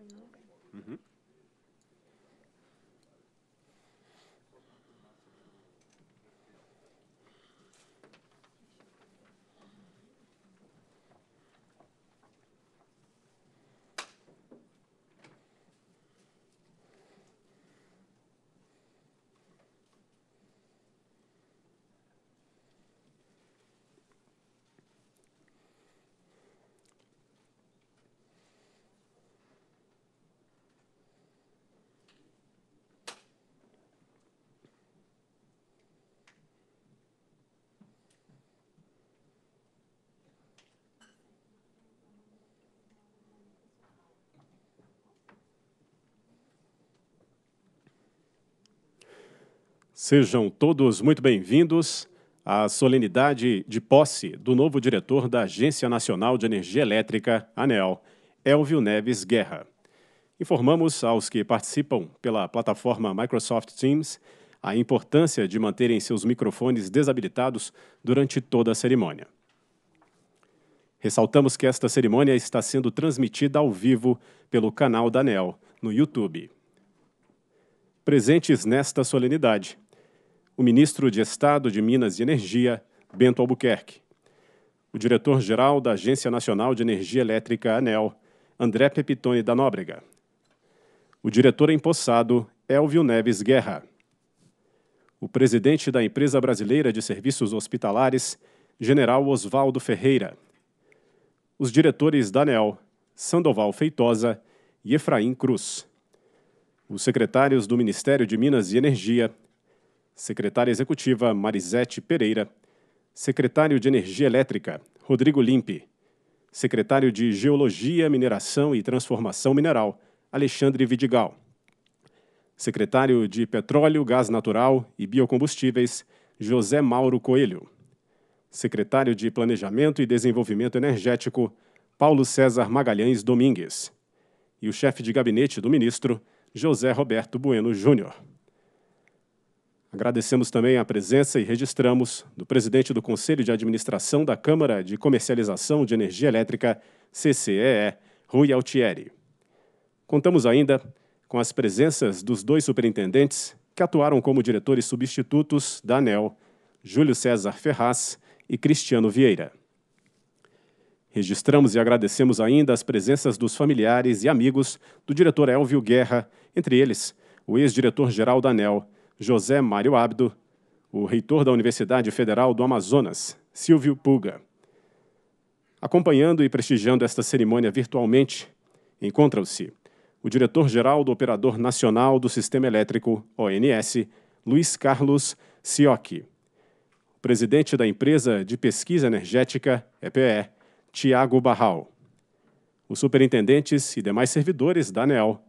coming up. Sejam todos muito bem-vindos à solenidade de posse do novo diretor da Agência Nacional de Energia Elétrica, ANEL, Elvio Neves Guerra. Informamos aos que participam pela plataforma Microsoft Teams a importância de manterem seus microfones desabilitados durante toda a cerimônia. Ressaltamos que esta cerimônia está sendo transmitida ao vivo pelo canal da ANEL no YouTube. Presentes nesta solenidade o ministro de Estado de Minas e Energia, Bento Albuquerque, o diretor-geral da Agência Nacional de Energia Elétrica, ANEL, André Pepitone da Nóbrega, o diretor empossado, Elvio Neves Guerra, o presidente da Empresa Brasileira de Serviços Hospitalares, General Oswaldo Ferreira, os diretores da ANEL, Sandoval Feitosa e Efraim Cruz, os secretários do Ministério de Minas e Energia, secretária executiva Marisete Pereira, secretário de Energia Elétrica Rodrigo Limpe, secretário de Geologia, Mineração e Transformação Mineral Alexandre Vidigal, secretário de Petróleo, Gás Natural e Biocombustíveis José Mauro Coelho, secretário de Planejamento e Desenvolvimento Energético Paulo César Magalhães Domingues e o chefe de gabinete do ministro José Roberto Bueno Júnior. Agradecemos também a presença e registramos do presidente do Conselho de Administração da Câmara de Comercialização de Energia Elétrica, CCEE, Rui Altieri. Contamos ainda com as presenças dos dois superintendentes que atuaram como diretores substitutos da ANEL, Júlio César Ferraz e Cristiano Vieira. Registramos e agradecemos ainda as presenças dos familiares e amigos do diretor Elvio Guerra, entre eles o ex-diretor-geral da ANEL, José Mário Abdo, o reitor da Universidade Federal do Amazonas, Silvio Puga. Acompanhando e prestigiando esta cerimônia virtualmente, encontram-se o diretor-geral do Operador Nacional do Sistema Elétrico, ONS, Luiz Carlos Siocchi, o presidente da Empresa de Pesquisa Energética, EPE, Tiago Barral, os superintendentes e demais servidores da ANEL,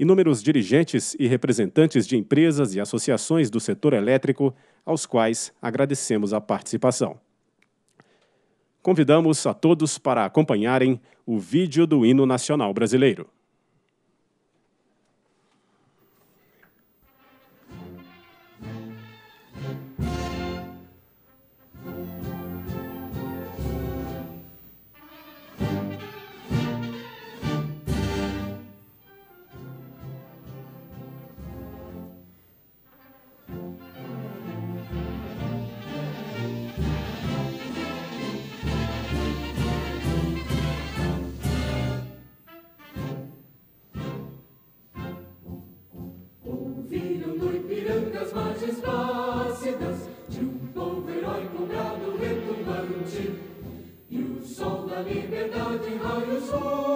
inúmeros dirigentes e representantes de empresas e associações do setor elétrico, aos quais agradecemos a participação. Convidamos a todos para acompanharem o vídeo do Hino Nacional Brasileiro. as margens plácidas de um povo heróico brado retumbante. E o sol da liberdade raios raios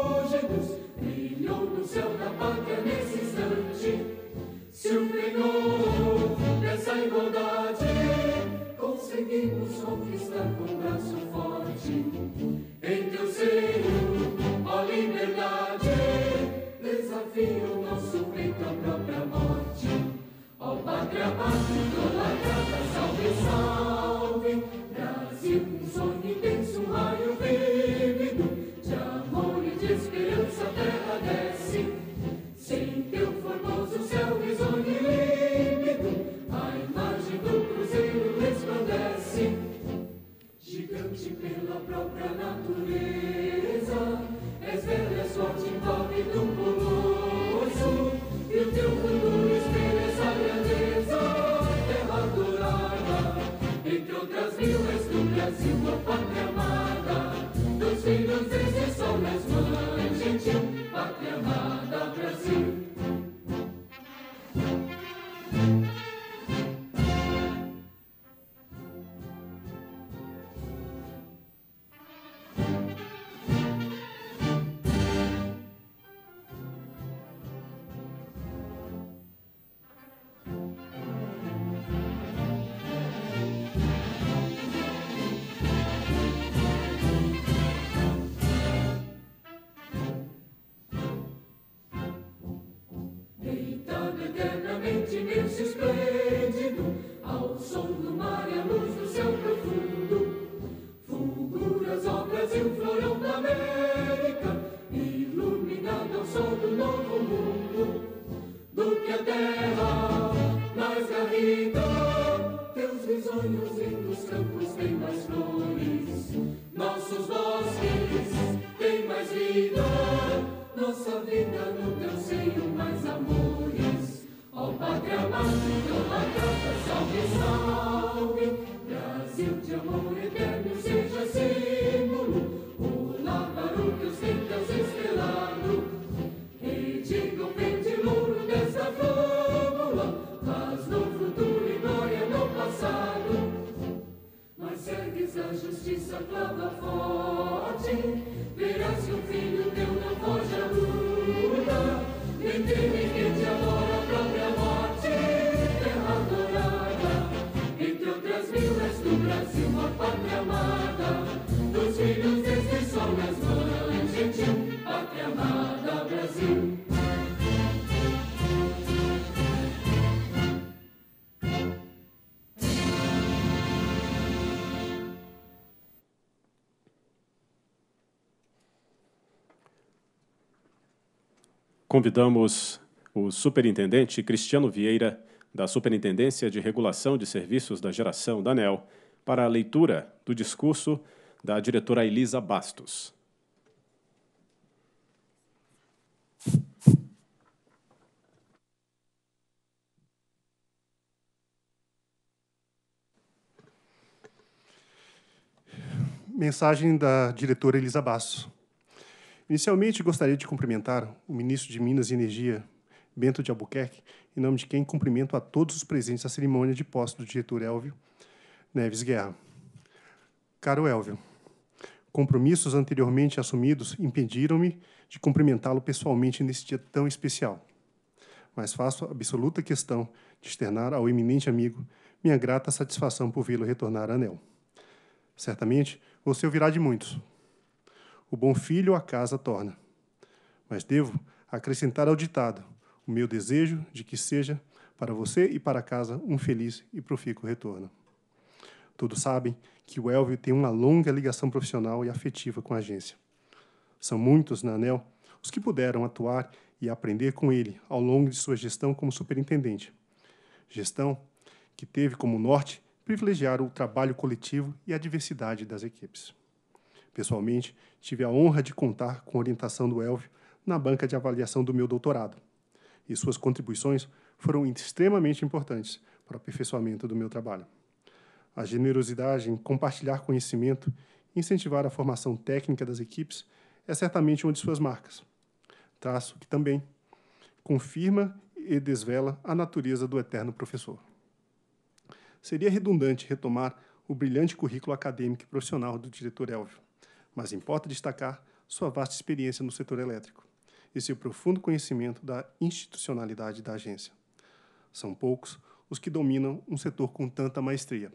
convidamos o superintendente Cristiano Vieira, da Superintendência de Regulação de Serviços da Geração da ANEL, para a leitura do discurso da diretora Elisa Bastos. Mensagem da diretora Elisa Bastos. Inicialmente, gostaria de cumprimentar o ministro de Minas e Energia, Bento de Albuquerque, em nome de quem cumprimento a todos os presentes à cerimônia de posse do diretor Elvio Neves Guerra. Caro Elvio, compromissos anteriormente assumidos impediram-me de cumprimentá-lo pessoalmente nesse dia tão especial. Mas faço absoluta questão de externar ao eminente amigo minha grata satisfação por vê-lo retornar a Anel. Certamente, você ouvirá de muitos, o bom filho a casa torna. Mas devo acrescentar ao ditado o meu desejo de que seja para você e para a casa um feliz e profícuo retorno. Todos sabem que o Elvio tem uma longa ligação profissional e afetiva com a agência. São muitos na ANEL os que puderam atuar e aprender com ele ao longo de sua gestão como superintendente. Gestão que teve como norte privilegiar o trabalho coletivo e a diversidade das equipes. Pessoalmente, tive a honra de contar com a orientação do Elvio na banca de avaliação do meu doutorado, e suas contribuições foram extremamente importantes para o aperfeiçoamento do meu trabalho. A generosidade em compartilhar conhecimento e incentivar a formação técnica das equipes é certamente uma de suas marcas. Traço que também confirma e desvela a natureza do eterno professor. Seria redundante retomar o brilhante currículo acadêmico e profissional do diretor Elvio, mas importa destacar sua vasta experiência no setor elétrico e seu profundo conhecimento da institucionalidade da agência. São poucos os que dominam um setor com tanta maestria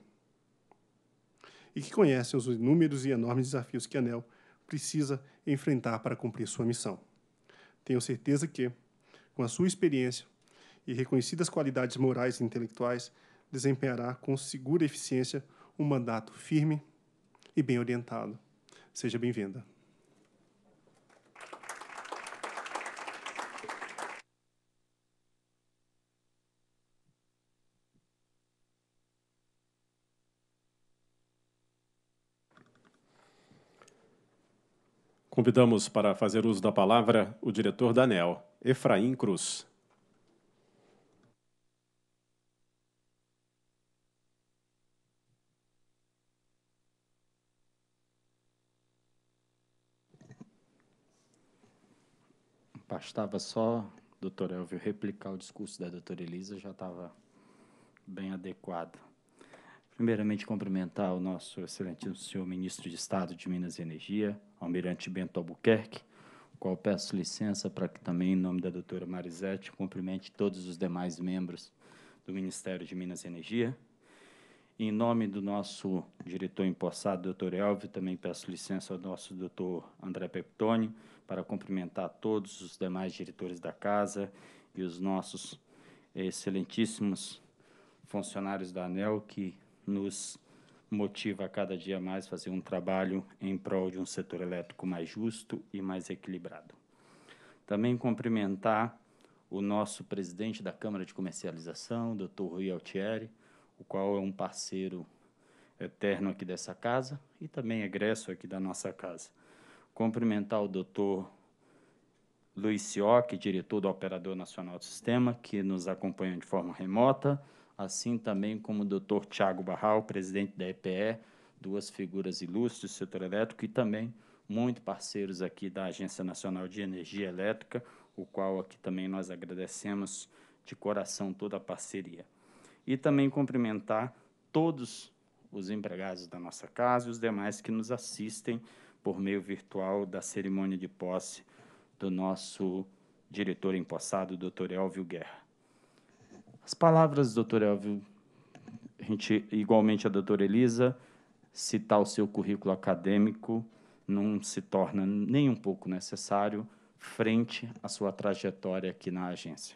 e que conhecem os inúmeros e enormes desafios que a ANEL precisa enfrentar para cumprir sua missão. Tenho certeza que, com a sua experiência e reconhecidas qualidades morais e intelectuais, desempenhará com segura eficiência um mandato firme e bem orientado Seja bem-vinda. Convidamos para fazer uso da palavra o diretor da ANEL, Efraim Cruz. Bastava só, doutor Elvio, replicar o discurso da doutora Elisa, já estava bem adequado. Primeiramente, cumprimentar o nosso excelentíssimo senhor ministro de Estado de Minas e Energia, almirante Bento Albuquerque, o qual peço licença para que também, em nome da doutora Marisete, cumprimente todos os demais membros do Ministério de Minas e Energia, em nome do nosso diretor empossado, doutor Elvio, também peço licença ao nosso doutor André Peptoni para cumprimentar todos os demais diretores da casa e os nossos excelentíssimos funcionários da ANEL que nos motiva a cada dia mais fazer um trabalho em prol de um setor elétrico mais justo e mais equilibrado. Também cumprimentar o nosso presidente da Câmara de Comercialização, doutor Rui Altieri, o qual é um parceiro eterno aqui dessa casa e também egresso aqui da nossa casa. Cumprimentar o doutor Luiz Sioc, diretor do Operador Nacional do Sistema, que nos acompanha de forma remota, assim também como o doutor Tiago Barral, presidente da EPE, duas figuras ilustres do setor elétrico e também muito parceiros aqui da Agência Nacional de Energia Elétrica, o qual aqui também nós agradecemos de coração toda a parceria e também cumprimentar todos os empregados da nossa casa e os demais que nos assistem por meio virtual da cerimônia de posse do nosso diretor empossado, Dr. Elvio Guerra. As palavras doutor Dr. Elvio, a gente, igualmente a doutora Elisa, citar o seu currículo acadêmico não se torna nem um pouco necessário frente à sua trajetória aqui na agência.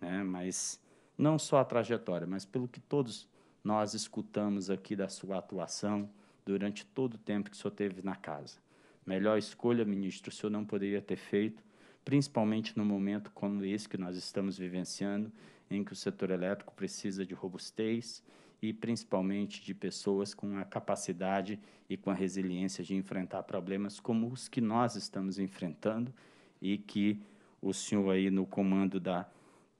Né? Mas não só a trajetória, mas pelo que todos nós escutamos aqui da sua atuação durante todo o tempo que o senhor teve na casa. Melhor escolha, ministro, o senhor não poderia ter feito, principalmente no momento como esse que nós estamos vivenciando, em que o setor elétrico precisa de robustez e principalmente de pessoas com a capacidade e com a resiliência de enfrentar problemas como os que nós estamos enfrentando e que o senhor aí no comando da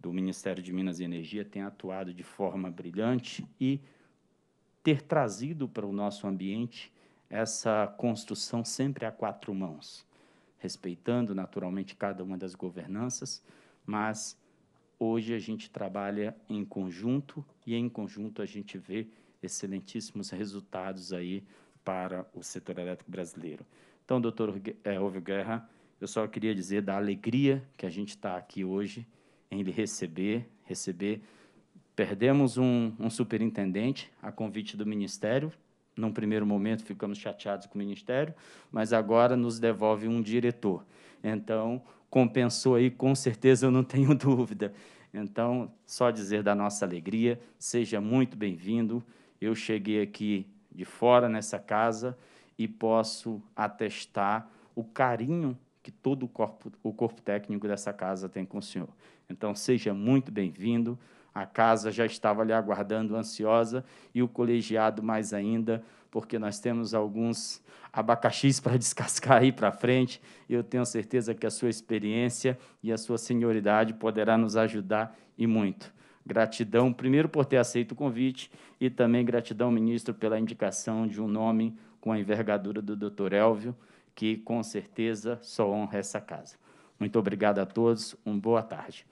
do Ministério de Minas e Energia tem atuado de forma brilhante e ter trazido para o nosso ambiente essa construção sempre a quatro mãos, respeitando naturalmente cada uma das governanças, mas hoje a gente trabalha em conjunto e em conjunto a gente vê excelentíssimos resultados aí para o setor elétrico brasileiro. Então, doutor Houve eh, Guerra, eu só queria dizer da alegria que a gente está aqui hoje ele receber, receber. Perdemos um, um superintendente a convite do Ministério, num primeiro momento ficamos chateados com o Ministério, mas agora nos devolve um diretor. Então, compensou aí, com certeza, eu não tenho dúvida. Então, só dizer da nossa alegria, seja muito bem-vindo. Eu cheguei aqui de fora nessa casa e posso atestar o carinho que todo o corpo, o corpo técnico dessa casa tem com o senhor. Então, seja muito bem-vindo. A casa já estava lhe aguardando ansiosa e o colegiado mais ainda, porque nós temos alguns abacaxis para descascar aí para frente. Eu tenho certeza que a sua experiência e a sua senioridade poderá nos ajudar e muito. Gratidão, primeiro, por ter aceito o convite e também gratidão, ministro, pela indicação de um nome com a envergadura do Dr. Elvio, que com certeza só honra essa casa. Muito obrigado a todos, uma boa tarde.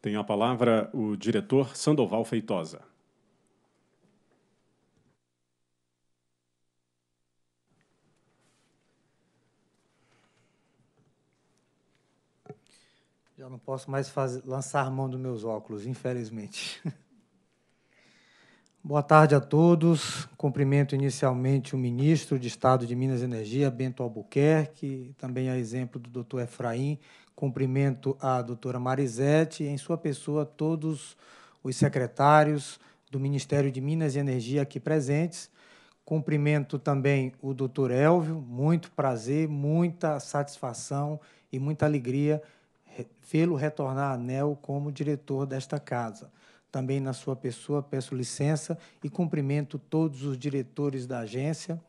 Tem a palavra o diretor Sandoval Feitosa. Já não posso mais fazer, lançar mão dos meus óculos, infelizmente. Boa tarde a todos. Cumprimento inicialmente o ministro de Estado de Minas e Energia, Bento Albuquerque, também a exemplo do doutor Efraim. Cumprimento a doutora Marisete e, em sua pessoa, todos os secretários do Ministério de Minas e Energia aqui presentes. Cumprimento também o doutor Elvio. Muito prazer, muita satisfação e muita alegria vê-lo retornar a ANEL como diretor desta casa. Também na sua pessoa peço licença e cumprimento todos os diretores da agência,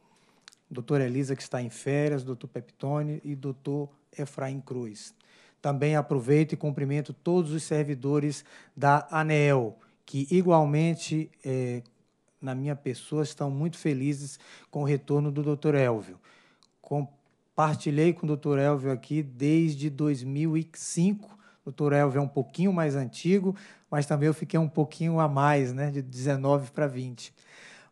doutor Elisa, que está em férias, doutor Peptone e doutor Efraim Cruz. Também aproveito e cumprimento todos os servidores da ANEL, que igualmente, é, na minha pessoa, estão muito felizes com o retorno do doutor Elvio. Com Partilhei com o Dr. Elvio aqui desde 2005. O Dr. Elvio é um pouquinho mais antigo, mas também eu fiquei um pouquinho a mais, né, de 19 para 20.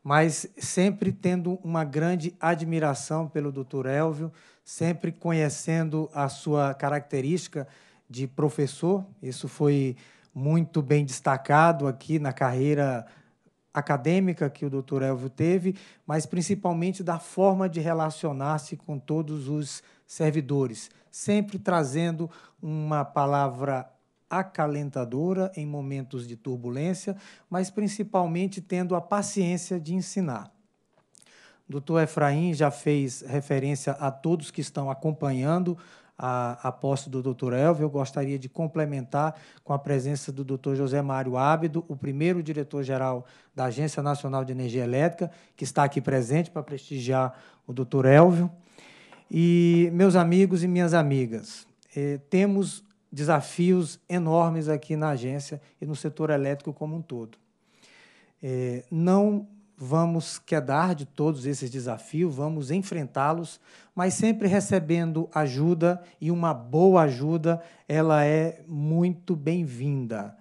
Mas sempre tendo uma grande admiração pelo Dr. Elvio, sempre conhecendo a sua característica de professor. Isso foi muito bem destacado aqui na carreira acadêmica que o doutor Elvio teve, mas principalmente da forma de relacionar-se com todos os servidores, sempre trazendo uma palavra acalentadora em momentos de turbulência, mas principalmente tendo a paciência de ensinar. O doutor Efraim já fez referência a todos que estão acompanhando a, a posse do doutor Elvio, eu gostaria de complementar com a presença do doutor José Mário Ábido, o primeiro diretor-geral da Agência Nacional de Energia Elétrica, que está aqui presente para prestigiar o doutor Elvio. E, meus amigos e minhas amigas, eh, temos desafios enormes aqui na agência e no setor elétrico como um todo. Eh, não vamos quedar de todos esses desafios, vamos enfrentá-los, mas sempre recebendo ajuda e uma boa ajuda, ela é muito bem-vinda.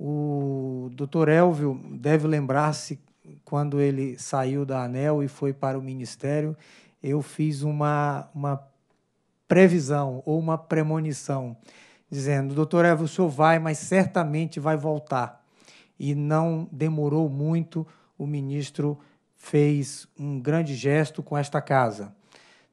O Dr. Elvio deve lembrar-se quando ele saiu da ANEL e foi para o Ministério, eu fiz uma, uma previsão ou uma premonição, dizendo: Doutor Elvio, o senhor vai, mas certamente vai voltar. E não demorou muito o ministro fez um grande gesto com esta casa.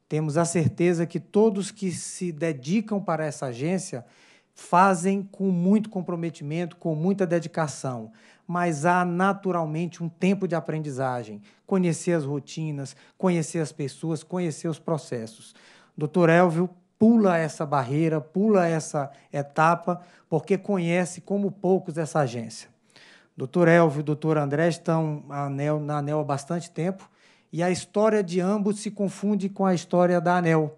Temos a certeza que todos que se dedicam para essa agência fazem com muito comprometimento, com muita dedicação, mas há naturalmente um tempo de aprendizagem, conhecer as rotinas, conhecer as pessoas, conhecer os processos. Dr. Elvio pula essa barreira, pula essa etapa, porque conhece como poucos essa agência. Dr. Elvio e Dr. André estão na ANEL, na ANEL há bastante tempo e a história de ambos se confunde com a história da ANEL.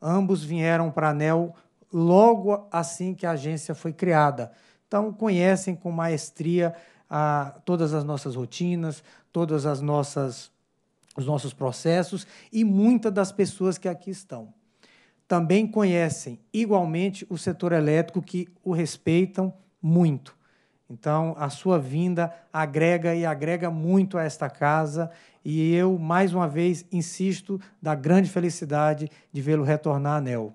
Ambos vieram para a ANEL logo assim que a agência foi criada. Então, conhecem com maestria a, ah, todas as nossas rotinas, todas as nossas os nossos processos e muitas das pessoas que aqui estão. Também conhecem igualmente o setor elétrico que o respeitam muito. Então, a sua vinda agrega e agrega muito a esta casa, e eu, mais uma vez, insisto da grande felicidade de vê-lo retornar a Nel.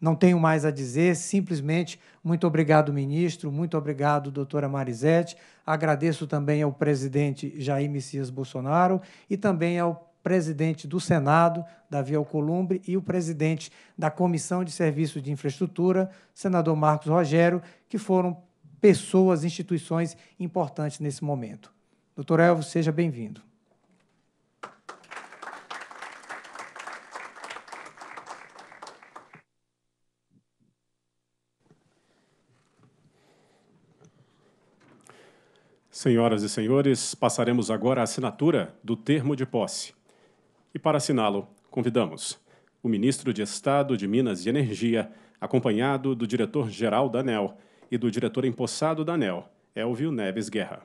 Não tenho mais a dizer, simplesmente muito obrigado, ministro, muito obrigado, doutora Marizete. Agradeço também ao presidente Jair Messias Bolsonaro e também ao presidente do Senado, Davi Alcolumbre, e o presidente da Comissão de Serviços de Infraestrutura, senador Marcos Rogério, que foram pessoas, instituições importantes nesse momento. Doutor Elvo, seja bem-vindo. Senhoras e senhores, passaremos agora à assinatura do termo de posse. E para assiná-lo, convidamos o ministro de Estado de Minas e Energia, acompanhado do diretor-geral da ANEL, e do diretor empossado da ANEL, Elvio Neves Guerra.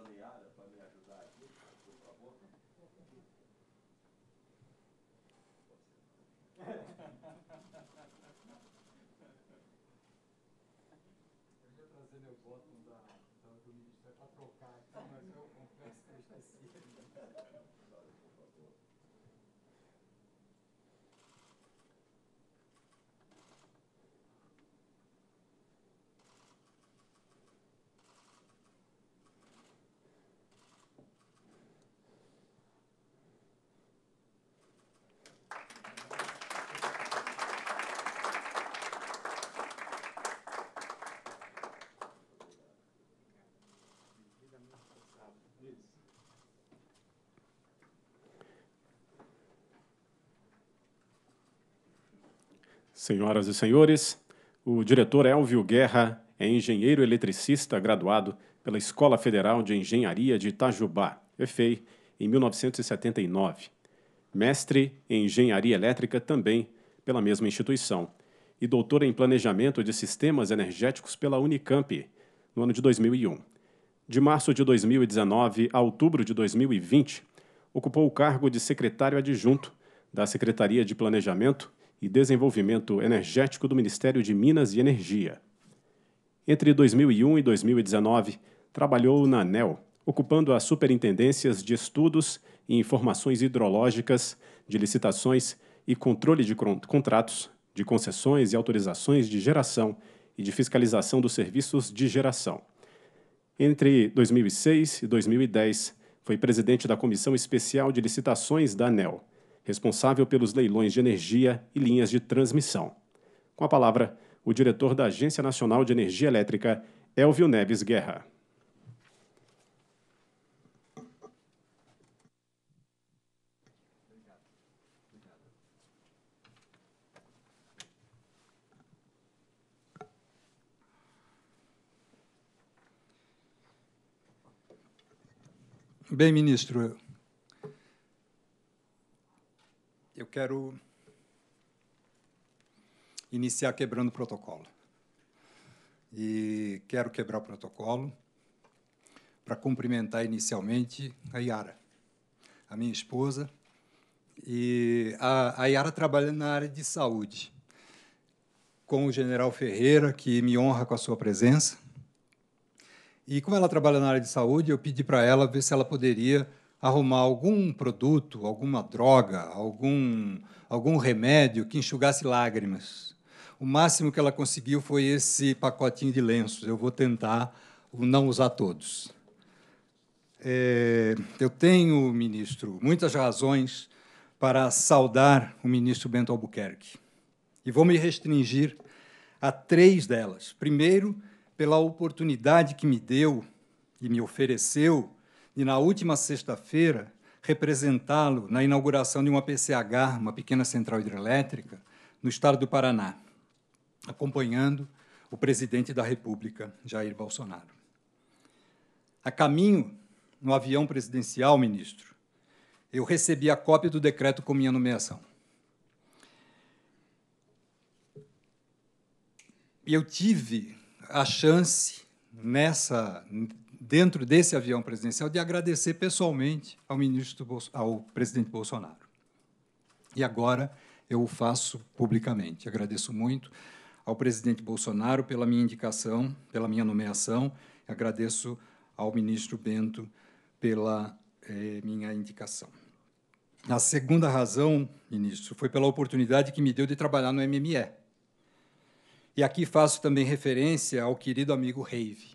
zoneada para me ajudar aqui, por favor? Eu ia trazer meu voto. Senhoras e senhores, o diretor Elvio Guerra é engenheiro eletricista graduado pela Escola Federal de Engenharia de Itajubá, EFEI, em 1979. Mestre em Engenharia Elétrica também pela mesma instituição e doutor em Planejamento de Sistemas Energéticos pela Unicamp, no ano de 2001. De março de 2019 a outubro de 2020, ocupou o cargo de secretário adjunto da Secretaria de Planejamento e Desenvolvimento Energético do Ministério de Minas e Energia. Entre 2001 e 2019, trabalhou na ANEL, ocupando as superintendências de estudos e informações hidrológicas, de licitações e controle de contratos, de concessões e autorizações de geração e de fiscalização dos serviços de geração. Entre 2006 e 2010, foi presidente da Comissão Especial de Licitações da ANEL responsável pelos leilões de energia e linhas de transmissão. Com a palavra, o diretor da Agência Nacional de Energia Elétrica, Elvio Neves Guerra. Bem, ministro, eu quero iniciar quebrando o protocolo. E quero quebrar o protocolo para cumprimentar inicialmente a Yara, a minha esposa. E a, a Yara trabalha na área de saúde, com o general Ferreira, que me honra com a sua presença. E como ela trabalha na área de saúde, eu pedi para ela ver se ela poderia arrumar algum produto, alguma droga, algum, algum remédio que enxugasse lágrimas. O máximo que ela conseguiu foi esse pacotinho de lenços. Eu vou tentar não usar todos. É, eu tenho, ministro, muitas razões para saudar o ministro Bento Albuquerque. E vou me restringir a três delas. Primeiro, pela oportunidade que me deu e me ofereceu de, na última sexta-feira, representá-lo na inauguração de uma PCH, uma pequena central hidrelétrica, no estado do Paraná, acompanhando o presidente da República, Jair Bolsonaro. A caminho, no avião presidencial, ministro, eu recebi a cópia do decreto com minha nomeação. E eu tive a chance, nessa, dentro desse avião presidencial, de agradecer pessoalmente ao, ministro ao presidente Bolsonaro. E agora eu o faço publicamente. Agradeço muito ao presidente Bolsonaro pela minha indicação, pela minha nomeação. Agradeço ao ministro Bento pela eh, minha indicação. A segunda razão, ministro, foi pela oportunidade que me deu de trabalhar no MME. E aqui faço também referência ao querido amigo Reive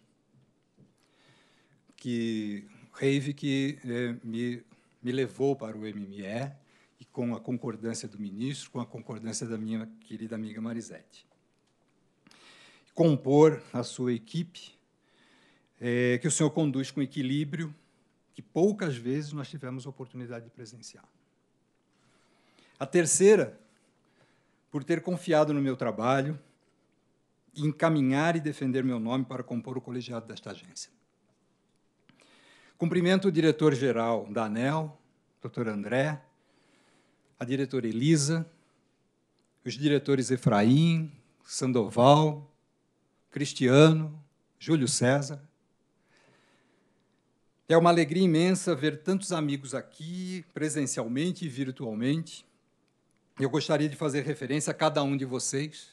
que rave que é, me, me levou para o MME e com a concordância do ministro, com a concordância da minha querida amiga Marisete. Compor a sua equipe, é, que o senhor conduz com equilíbrio, que poucas vezes nós tivemos oportunidade de presenciar. A terceira, por ter confiado no meu trabalho, encaminhar e defender meu nome para compor o colegiado desta agência. Cumprimento o diretor-geral da ANEL, doutor André, a diretora Elisa, os diretores Efraim, Sandoval, Cristiano, Júlio César. É uma alegria imensa ver tantos amigos aqui, presencialmente e virtualmente. Eu gostaria de fazer referência a cada um de vocês.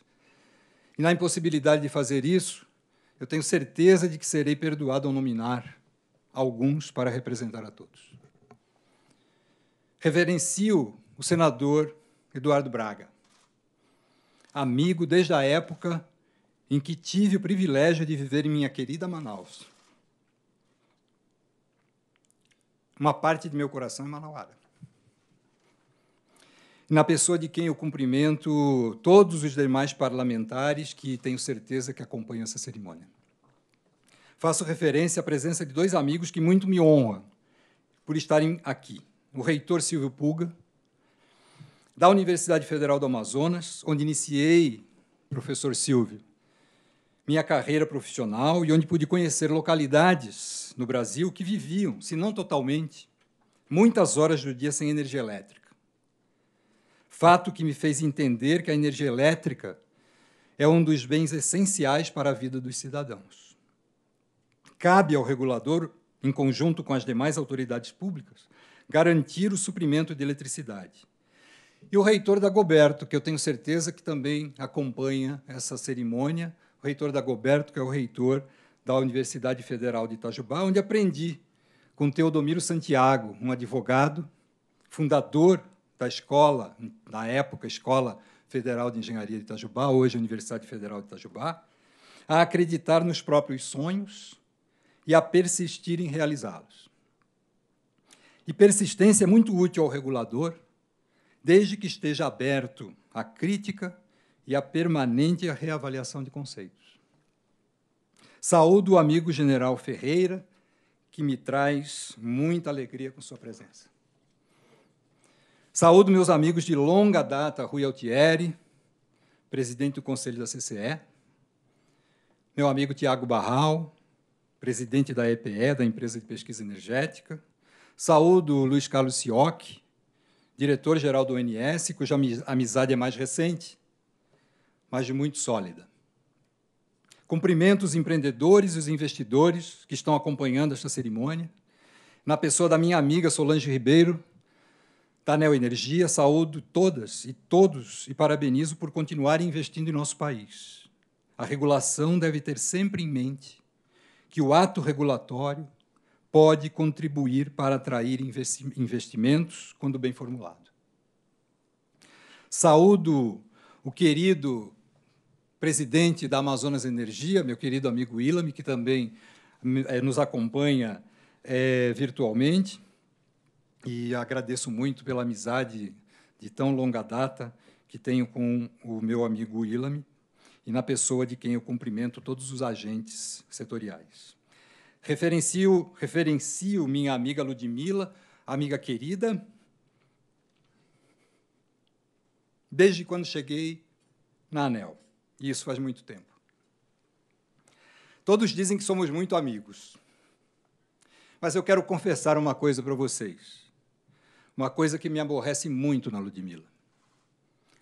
E na impossibilidade de fazer isso, eu tenho certeza de que serei perdoado ao nominar alguns para representar a todos. Reverencio o senador Eduardo Braga, amigo desde a época em que tive o privilégio de viver em minha querida Manaus. Uma parte de meu coração é manauara. Na pessoa de quem eu cumprimento todos os demais parlamentares que tenho certeza que acompanham essa cerimônia faço referência à presença de dois amigos que muito me honram por estarem aqui: o reitor Silvio Puga, da Universidade Federal do Amazonas, onde iniciei, professor Silvio, minha carreira profissional e onde pude conhecer localidades no Brasil que viviam, se não totalmente, muitas horas do dia sem energia elétrica. Fato que me fez entender que a energia elétrica é um dos bens essenciais para a vida dos cidadãos. Cabe ao regulador, em conjunto com as demais autoridades públicas, garantir o suprimento de eletricidade. E o reitor da Goberto, que eu tenho certeza que também acompanha essa cerimônia, o reitor da Goberto, que é o reitor da Universidade Federal de Itajubá, onde aprendi com Teodomiro Santiago, um advogado, fundador da escola, na época Escola Federal de Engenharia de Itajubá, hoje Universidade Federal de Itajubá, a acreditar nos próprios sonhos, e a persistir em realizá-los. E persistência é muito útil ao regulador, desde que esteja aberto à crítica e à permanente reavaliação de conceitos. Saúdo o amigo general Ferreira, que me traz muita alegria com sua presença. Saúdo meus amigos de longa data, Rui Altieri, presidente do Conselho da CCE, meu amigo Tiago Barral, presidente da EPE, da Empresa de Pesquisa Energética. Saúdo Luiz Carlos Sioc, diretor-geral do ONS, cuja amizade é mais recente, mas de muito sólida. Cumprimento os empreendedores e os investidores que estão acompanhando esta cerimônia. Na pessoa da minha amiga Solange Ribeiro, da Neo Energia, saúdo todas e todos e parabenizo por continuar investindo em nosso país. A regulação deve ter sempre em mente que o ato regulatório pode contribuir para atrair investimentos quando bem formulado. Saúdo o querido presidente da Amazonas Energia, meu querido amigo Ilami, que também eh, nos acompanha é, virtualmente, e agradeço muito pela amizade de tão longa data que tenho com o meu amigo Ilami e na pessoa de quem eu cumprimento todos os agentes setoriais. Referencio, referencio minha amiga Ludmila, amiga querida, desde quando cheguei na ANEL, e isso faz muito tempo. Todos dizem que somos muito amigos. Mas eu quero confessar uma coisa para vocês. Uma coisa que me aborrece muito na Ludmilla.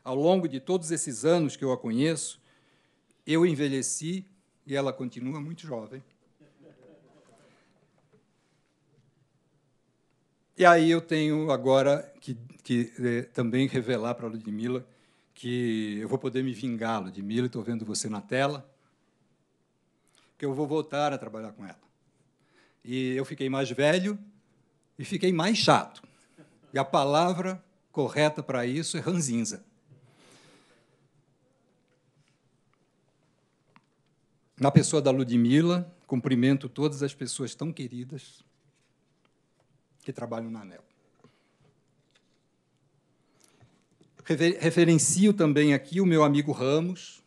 Ao longo de todos esses anos que eu a conheço, eu envelheci e ela continua muito jovem. E aí eu tenho agora que, que é, também revelar para a Ludmilla que eu vou poder me vingar, Ludmilla, estou vendo você na tela, que eu vou voltar a trabalhar com ela. E eu fiquei mais velho e fiquei mais chato. E a palavra correta para isso é ranzinza. Na pessoa da Ludmilla, cumprimento todas as pessoas tão queridas que trabalham na ANEL. Referencio também aqui o meu amigo Ramos,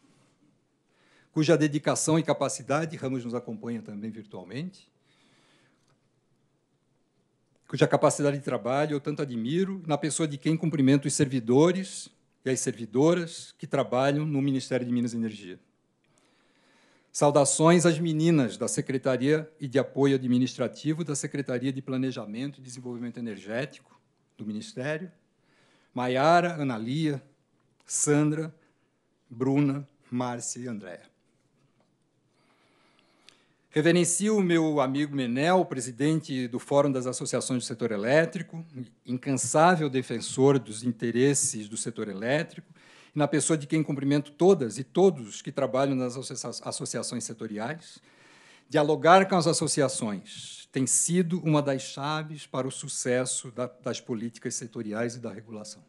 cuja dedicação e capacidade, Ramos nos acompanha também virtualmente, cuja capacidade de trabalho eu tanto admiro, na pessoa de quem cumprimento os servidores e as servidoras que trabalham no Ministério de Minas e Energia. Saudações às meninas da Secretaria e de Apoio Administrativo da Secretaria de Planejamento e Desenvolvimento Energético do Ministério, Maiara, Analia, Sandra, Bruna, Márcia e Andréa. Reverencio o meu amigo Menel, presidente do Fórum das Associações do Setor Elétrico, incansável defensor dos interesses do setor elétrico na pessoa de quem cumprimento todas e todos que trabalham nas associações setoriais. Dialogar com as associações tem sido uma das chaves para o sucesso das políticas setoriais e da regulação.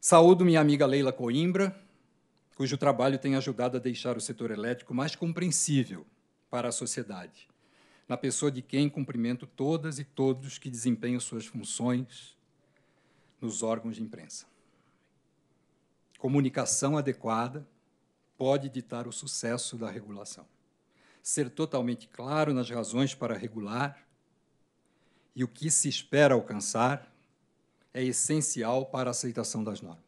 Saúdo minha amiga Leila Coimbra, cujo trabalho tem ajudado a deixar o setor elétrico mais compreensível para a sociedade, na pessoa de quem cumprimento todas e todos que desempenham suas funções nos órgãos de imprensa comunicação adequada pode ditar o sucesso da regulação. Ser totalmente claro nas razões para regular e o que se espera alcançar é essencial para a aceitação das normas.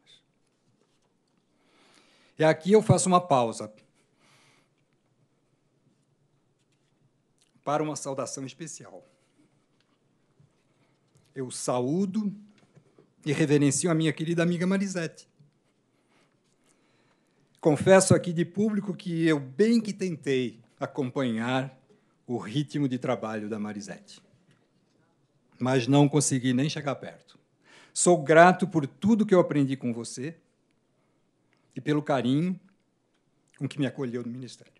E aqui eu faço uma pausa para uma saudação especial. Eu saúdo e reverencio a minha querida amiga Marisete, Confesso aqui de público que eu bem que tentei acompanhar o ritmo de trabalho da Marisete, mas não consegui nem chegar perto. Sou grato por tudo que eu aprendi com você e pelo carinho com que me acolheu no Ministério.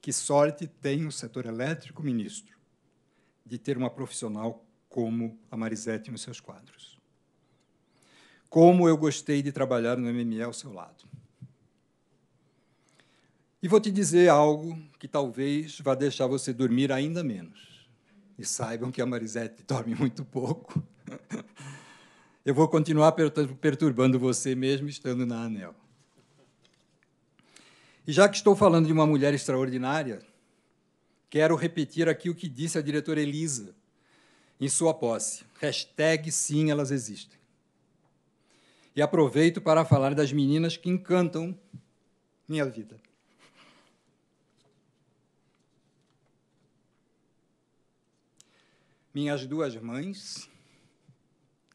Que sorte tem o setor elétrico, ministro, de ter uma profissional como a Marisete nos seus quadros. Como eu gostei de trabalhar no MME ao seu lado. E vou te dizer algo que talvez vá deixar você dormir ainda menos. E saibam que a Marisette dorme muito pouco. Eu vou continuar perturbando você mesmo estando na ANEL. E já que estou falando de uma mulher extraordinária, quero repetir aqui o que disse a diretora Elisa em sua posse. Hashtag sim elas existem. E aproveito para falar das meninas que encantam minha vida. Minhas duas mães,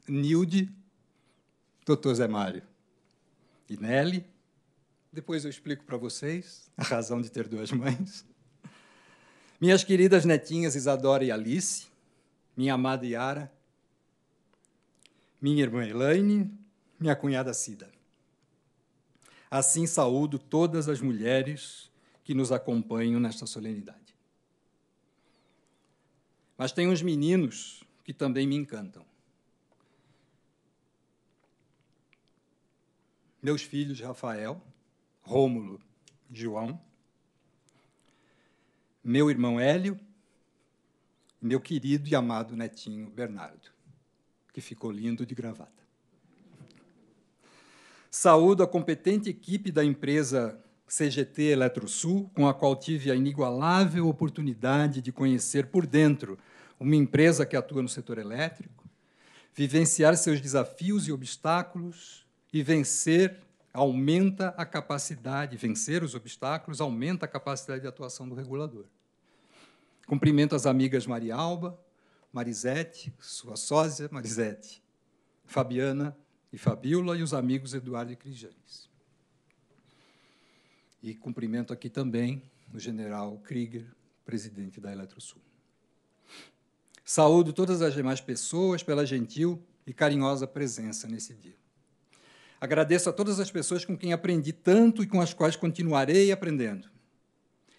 Nilde, Doutor Zé Mário e Nelly. Depois eu explico para vocês a razão de ter duas mães. Minhas queridas netinhas Isadora e Alice, minha amada Yara, minha irmã Elaine, minha cunhada Cida. Assim saúdo todas as mulheres que nos acompanham nesta solenidade. Mas tem uns meninos que também me encantam. Meus filhos Rafael, Rômulo, João, meu irmão Hélio, meu querido e amado netinho Bernardo, que ficou lindo de gravata. Saúdo a competente equipe da empresa CGT Eletrosul, com a qual tive a inigualável oportunidade de conhecer por dentro uma empresa que atua no setor elétrico, vivenciar seus desafios e obstáculos e vencer aumenta a capacidade, vencer os obstáculos aumenta a capacidade de atuação do regulador. Cumprimento as amigas Maria Alba, Marisete, sua sósia Marisete, Fabiana e Fabiola e os amigos Eduardo e Crijanes. E cumprimento aqui também o general Krieger, presidente da Eletrosul. Saúdo todas as demais pessoas pela gentil e carinhosa presença nesse dia. Agradeço a todas as pessoas com quem aprendi tanto e com as quais continuarei aprendendo.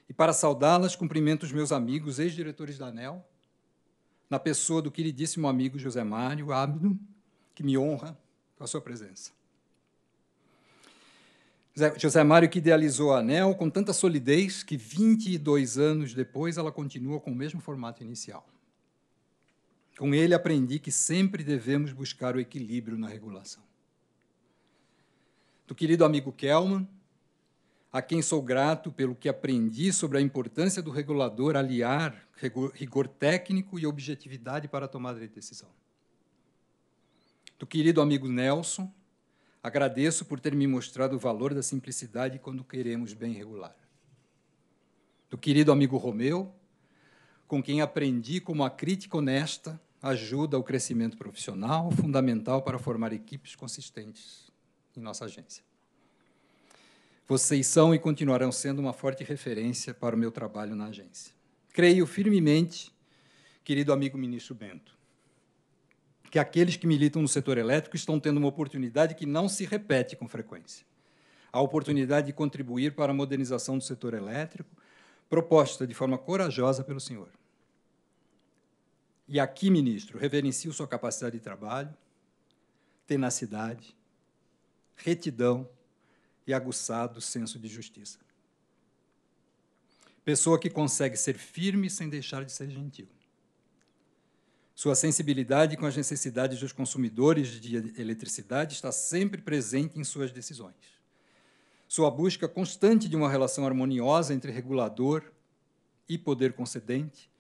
E para saudá-las, cumprimento os meus amigos ex-diretores da ANEL, na pessoa do queridíssimo amigo José Mário Abdo, que me honra com a sua presença. José Mário que idealizou a ANEL com tanta solidez que 22 anos depois ela continua com o mesmo formato inicial. Com ele aprendi que sempre devemos buscar o equilíbrio na regulação. Do querido amigo Kelman, a quem sou grato pelo que aprendi sobre a importância do regulador aliar rigor técnico e objetividade para a tomada de decisão do querido amigo Nelson. Agradeço por ter me mostrado o valor da simplicidade quando queremos bem regular. Do querido amigo Romeu, com quem aprendi como a crítica honesta ajuda o crescimento profissional, fundamental para formar equipes consistentes em nossa agência. Vocês são e continuarão sendo uma forte referência para o meu trabalho na agência. Creio firmemente, querido amigo ministro Bento, que aqueles que militam no setor elétrico estão tendo uma oportunidade que não se repete com frequência. A oportunidade de contribuir para a modernização do setor elétrico, proposta de forma corajosa pelo senhor. E aqui, ministro, reverencio sua capacidade de trabalho, tenacidade, retidão e aguçado senso de justiça. Pessoa que consegue ser firme sem deixar de ser gentil. Sua sensibilidade com as necessidades dos consumidores de eletricidade está sempre presente em suas decisões. Sua busca constante de uma relação harmoniosa entre regulador e poder concedente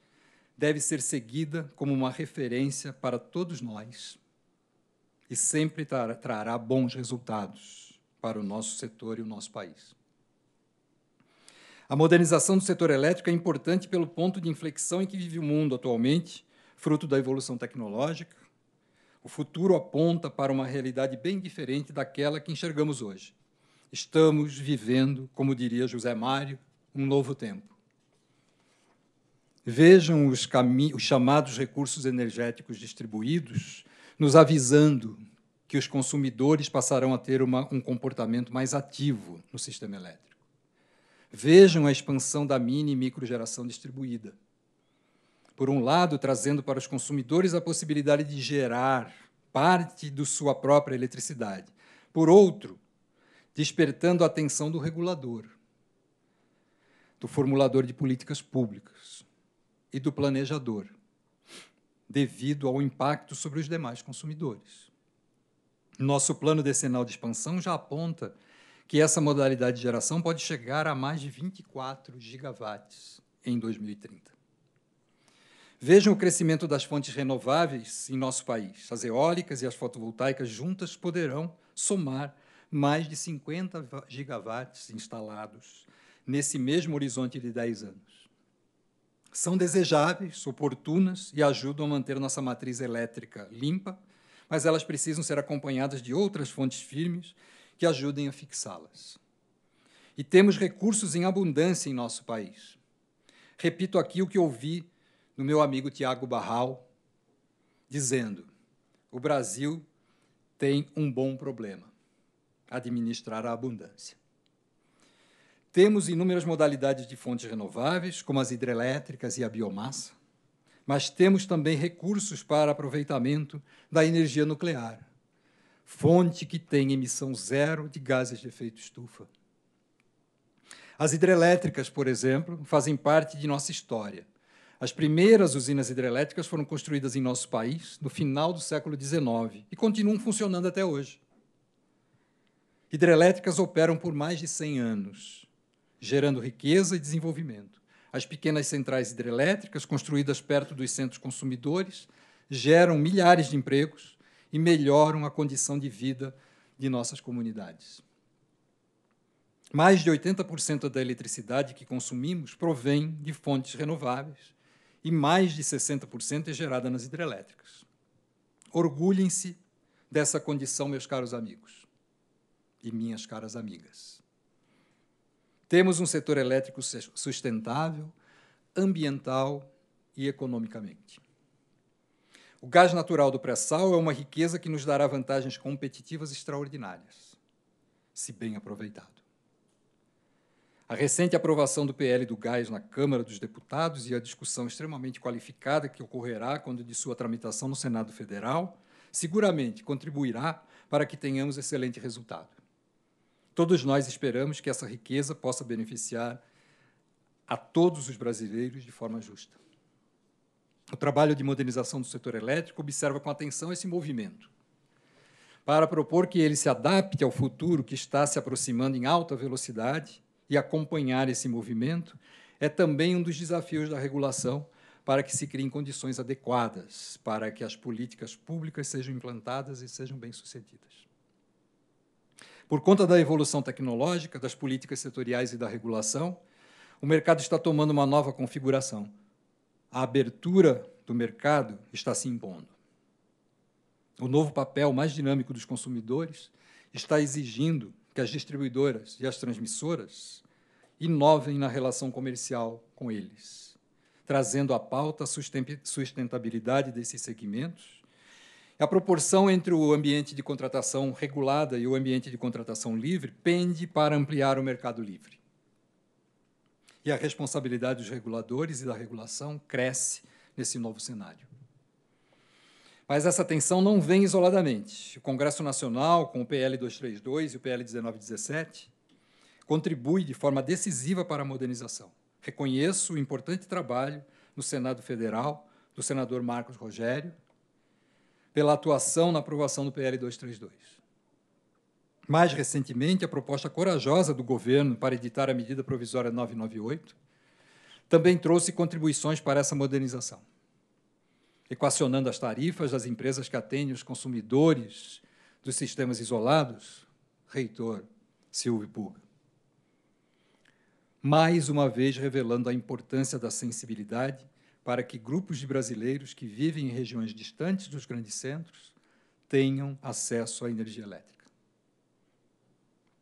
deve ser seguida como uma referência para todos nós e sempre trará bons resultados para o nosso setor e o nosso país. A modernização do setor elétrico é importante pelo ponto de inflexão em que vive o mundo atualmente fruto da evolução tecnológica, o futuro aponta para uma realidade bem diferente daquela que enxergamos hoje. Estamos vivendo, como diria José Mário, um novo tempo. Vejam os, os chamados recursos energéticos distribuídos nos avisando que os consumidores passarão a ter uma, um comportamento mais ativo no sistema elétrico. Vejam a expansão da mini e microgeração distribuída por um lado, trazendo para os consumidores a possibilidade de gerar parte de sua própria eletricidade, por outro, despertando a atenção do regulador, do formulador de políticas públicas e do planejador, devido ao impacto sobre os demais consumidores. Nosso plano decenal de expansão já aponta que essa modalidade de geração pode chegar a mais de 24 gigawatts em 2030. Vejam o crescimento das fontes renováveis em nosso país. As eólicas e as fotovoltaicas juntas poderão somar mais de 50 gigawatts instalados nesse mesmo horizonte de 10 anos. São desejáveis, oportunas e ajudam a manter nossa matriz elétrica limpa, mas elas precisam ser acompanhadas de outras fontes firmes que ajudem a fixá-las. E temos recursos em abundância em nosso país. Repito aqui o que ouvi do meu amigo Tiago Barral, dizendo: o Brasil tem um bom problema: administrar a abundância. Temos inúmeras modalidades de fontes renováveis, como as hidrelétricas e a biomassa, mas temos também recursos para aproveitamento da energia nuclear, fonte que tem emissão zero de gases de efeito estufa. As hidrelétricas, por exemplo, fazem parte de nossa história as primeiras usinas hidrelétricas foram construídas em nosso país no final do século XIX e continuam funcionando até hoje. Hidrelétricas operam por mais de 100 anos, gerando riqueza e desenvolvimento. As pequenas centrais hidrelétricas, construídas perto dos centros consumidores, geram milhares de empregos e melhoram a condição de vida de nossas comunidades. Mais de 80% da eletricidade que consumimos provém de fontes renováveis e mais de 60% é gerada nas hidrelétricas. Orgulhem-se dessa condição, meus caros amigos e minhas caras amigas. Temos um setor elétrico sustentável, ambiental e economicamente. O gás natural do pré-sal é uma riqueza que nos dará vantagens competitivas extraordinárias, se bem aproveitado. A recente aprovação do PL do gás na Câmara dos Deputados e a discussão extremamente qualificada que ocorrerá quando de sua tramitação no Senado Federal seguramente contribuirá para que tenhamos excelente resultado. Todos nós esperamos que essa riqueza possa beneficiar a todos os brasileiros de forma justa. O trabalho de modernização do setor elétrico observa com atenção esse movimento para propor que ele se adapte ao futuro que está se aproximando em alta velocidade e acompanhar esse movimento é também um dos desafios da regulação para que se criem condições adequadas para que as políticas públicas sejam implantadas e sejam bem-sucedidas. Por conta da evolução tecnológica, das políticas setoriais e da regulação, o mercado está tomando uma nova configuração. A abertura do mercado está se impondo. O novo papel mais dinâmico dos consumidores está exigindo que as distribuidoras e as transmissoras inovem na relação comercial com eles, trazendo à pauta a sustentabilidade desses segmentos, a proporção entre o ambiente de contratação regulada e o ambiente de contratação livre pende para ampliar o mercado livre. E a responsabilidade dos reguladores e da regulação cresce nesse novo cenário. Mas essa tensão não vem isoladamente. O Congresso Nacional, com o PL 232 e o PL 1917, contribui de forma decisiva para a modernização. Reconheço o importante trabalho no Senado Federal do senador Marcos Rogério pela atuação na aprovação do PL 232. Mais recentemente, a proposta corajosa do governo para editar a medida provisória 998 também trouxe contribuições para essa modernização equacionando as tarifas das empresas que atendem os consumidores dos sistemas isolados? Reitor Silvio Puga. Mais uma vez revelando a importância da sensibilidade para que grupos de brasileiros que vivem em regiões distantes dos grandes centros tenham acesso à energia elétrica.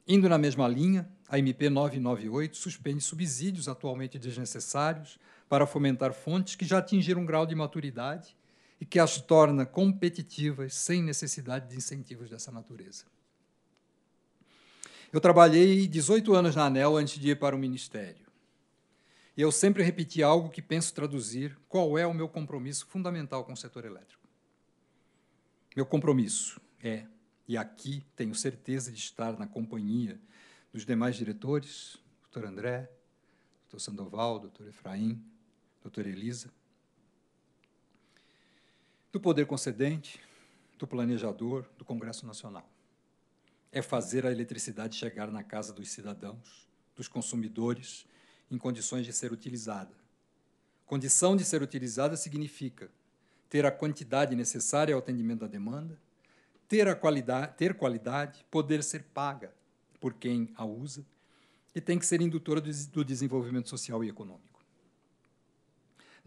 Indo na mesma linha, a MP 998 suspende subsídios atualmente desnecessários para fomentar fontes que já atingiram um grau de maturidade e que as torna competitivas sem necessidade de incentivos dessa natureza. Eu trabalhei 18 anos na ANEL antes de ir para o Ministério. E eu sempre repeti algo que penso traduzir qual é o meu compromisso fundamental com o setor elétrico. Meu compromisso é, e aqui tenho certeza de estar na companhia dos demais diretores, doutor André, doutor Sandoval, doutor Efraim, doutor Elisa, do poder concedente, do planejador, do Congresso Nacional. É fazer a eletricidade chegar na casa dos cidadãos, dos consumidores, em condições de ser utilizada. Condição de ser utilizada significa ter a quantidade necessária ao atendimento da demanda, ter, a qualidade, ter qualidade, poder ser paga por quem a usa e tem que ser indutora do desenvolvimento social e econômico.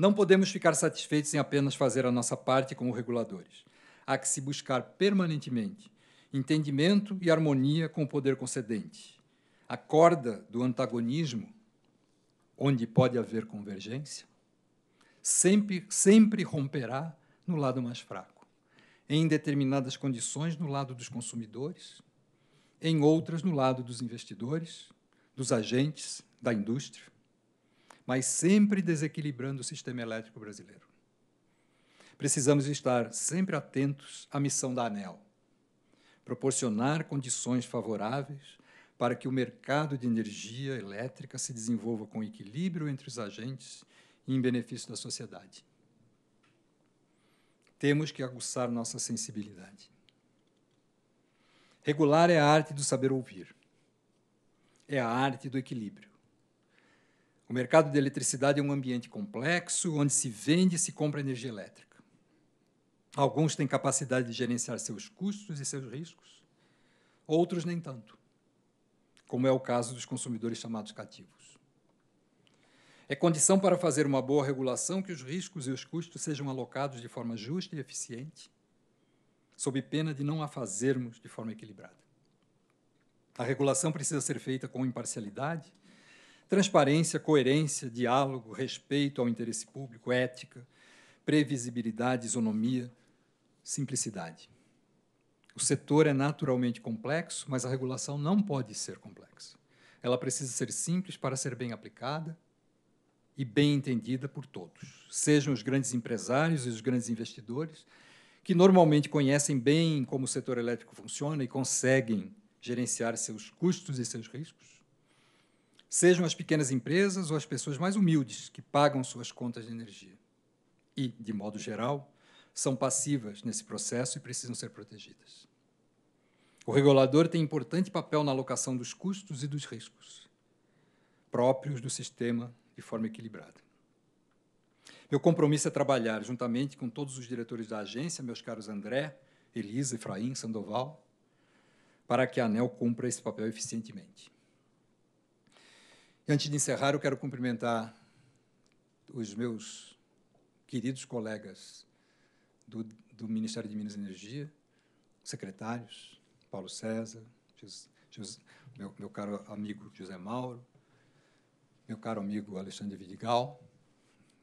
Não podemos ficar satisfeitos em apenas fazer a nossa parte como reguladores. Há que se buscar permanentemente entendimento e harmonia com o poder concedente. A corda do antagonismo, onde pode haver convergência, sempre, sempre romperá no lado mais fraco, em determinadas condições no lado dos consumidores, em outras no lado dos investidores, dos agentes, da indústria mas sempre desequilibrando o sistema elétrico brasileiro. Precisamos estar sempre atentos à missão da ANEL proporcionar condições favoráveis para que o mercado de energia elétrica se desenvolva com equilíbrio entre os agentes e em benefício da sociedade. Temos que aguçar nossa sensibilidade. Regular é a arte do saber ouvir, é a arte do equilíbrio. O mercado de eletricidade é um ambiente complexo onde se vende e se compra energia elétrica. Alguns têm capacidade de gerenciar seus custos e seus riscos, outros nem tanto, como é o caso dos consumidores chamados cativos. É condição para fazer uma boa regulação que os riscos e os custos sejam alocados de forma justa e eficiente, sob pena de não a fazermos de forma equilibrada. A regulação precisa ser feita com imparcialidade Transparência, coerência, diálogo, respeito ao interesse público, ética, previsibilidade, isonomia, simplicidade. O setor é naturalmente complexo, mas a regulação não pode ser complexa. Ela precisa ser simples para ser bem aplicada e bem entendida por todos, sejam os grandes empresários e os grandes investidores, que normalmente conhecem bem como o setor elétrico funciona e conseguem gerenciar seus custos e seus riscos, sejam as pequenas empresas ou as pessoas mais humildes que pagam suas contas de energia. E, de modo geral, são passivas nesse processo e precisam ser protegidas. O regulador tem importante papel na alocação dos custos e dos riscos próprios do sistema de forma equilibrada. Meu compromisso é trabalhar juntamente com todos os diretores da agência, meus caros André, Elisa, Efraim, Sandoval, para que a ANEL cumpra esse papel eficientemente. E antes de encerrar, eu quero cumprimentar os meus queridos colegas do, do Ministério de Minas e Energia, secretários, Paulo César, meu, meu caro amigo José Mauro, meu caro amigo Alexandre Vidigal,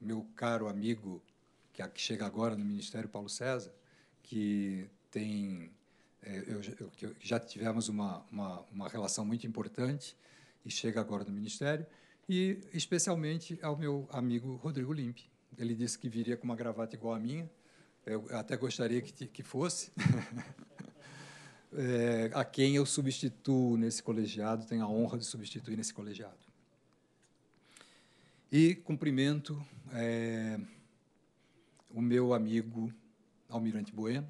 meu caro amigo que chega agora no Ministério, Paulo César, que tem eh, eu, eu, já tivemos uma, uma, uma relação muito importante e chega agora no Ministério, e especialmente ao meu amigo Rodrigo Limpe. Ele disse que viria com uma gravata igual à minha, eu até gostaria que, que fosse. é, a quem eu substituo nesse colegiado, tenho a honra de substituir nesse colegiado. E cumprimento é, o meu amigo Almirante Bueno.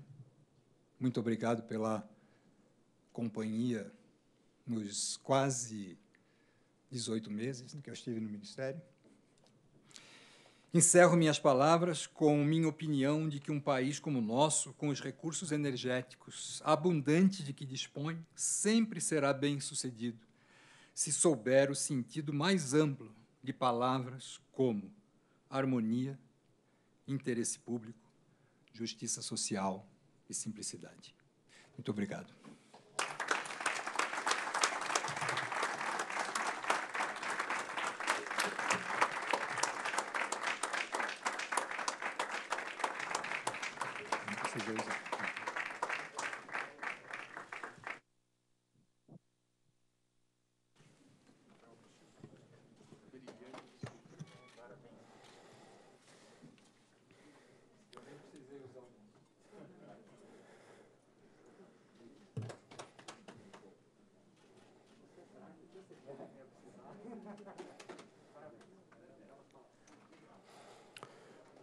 Muito obrigado pela companhia nos quase 18 meses né, que eu estive no ministério. Encerro minhas palavras com minha opinião de que um país como o nosso, com os recursos energéticos abundantes de que dispõe, sempre será bem-sucedido se souber o sentido mais amplo de palavras como harmonia, interesse público, justiça social e simplicidade. Muito obrigado. figures.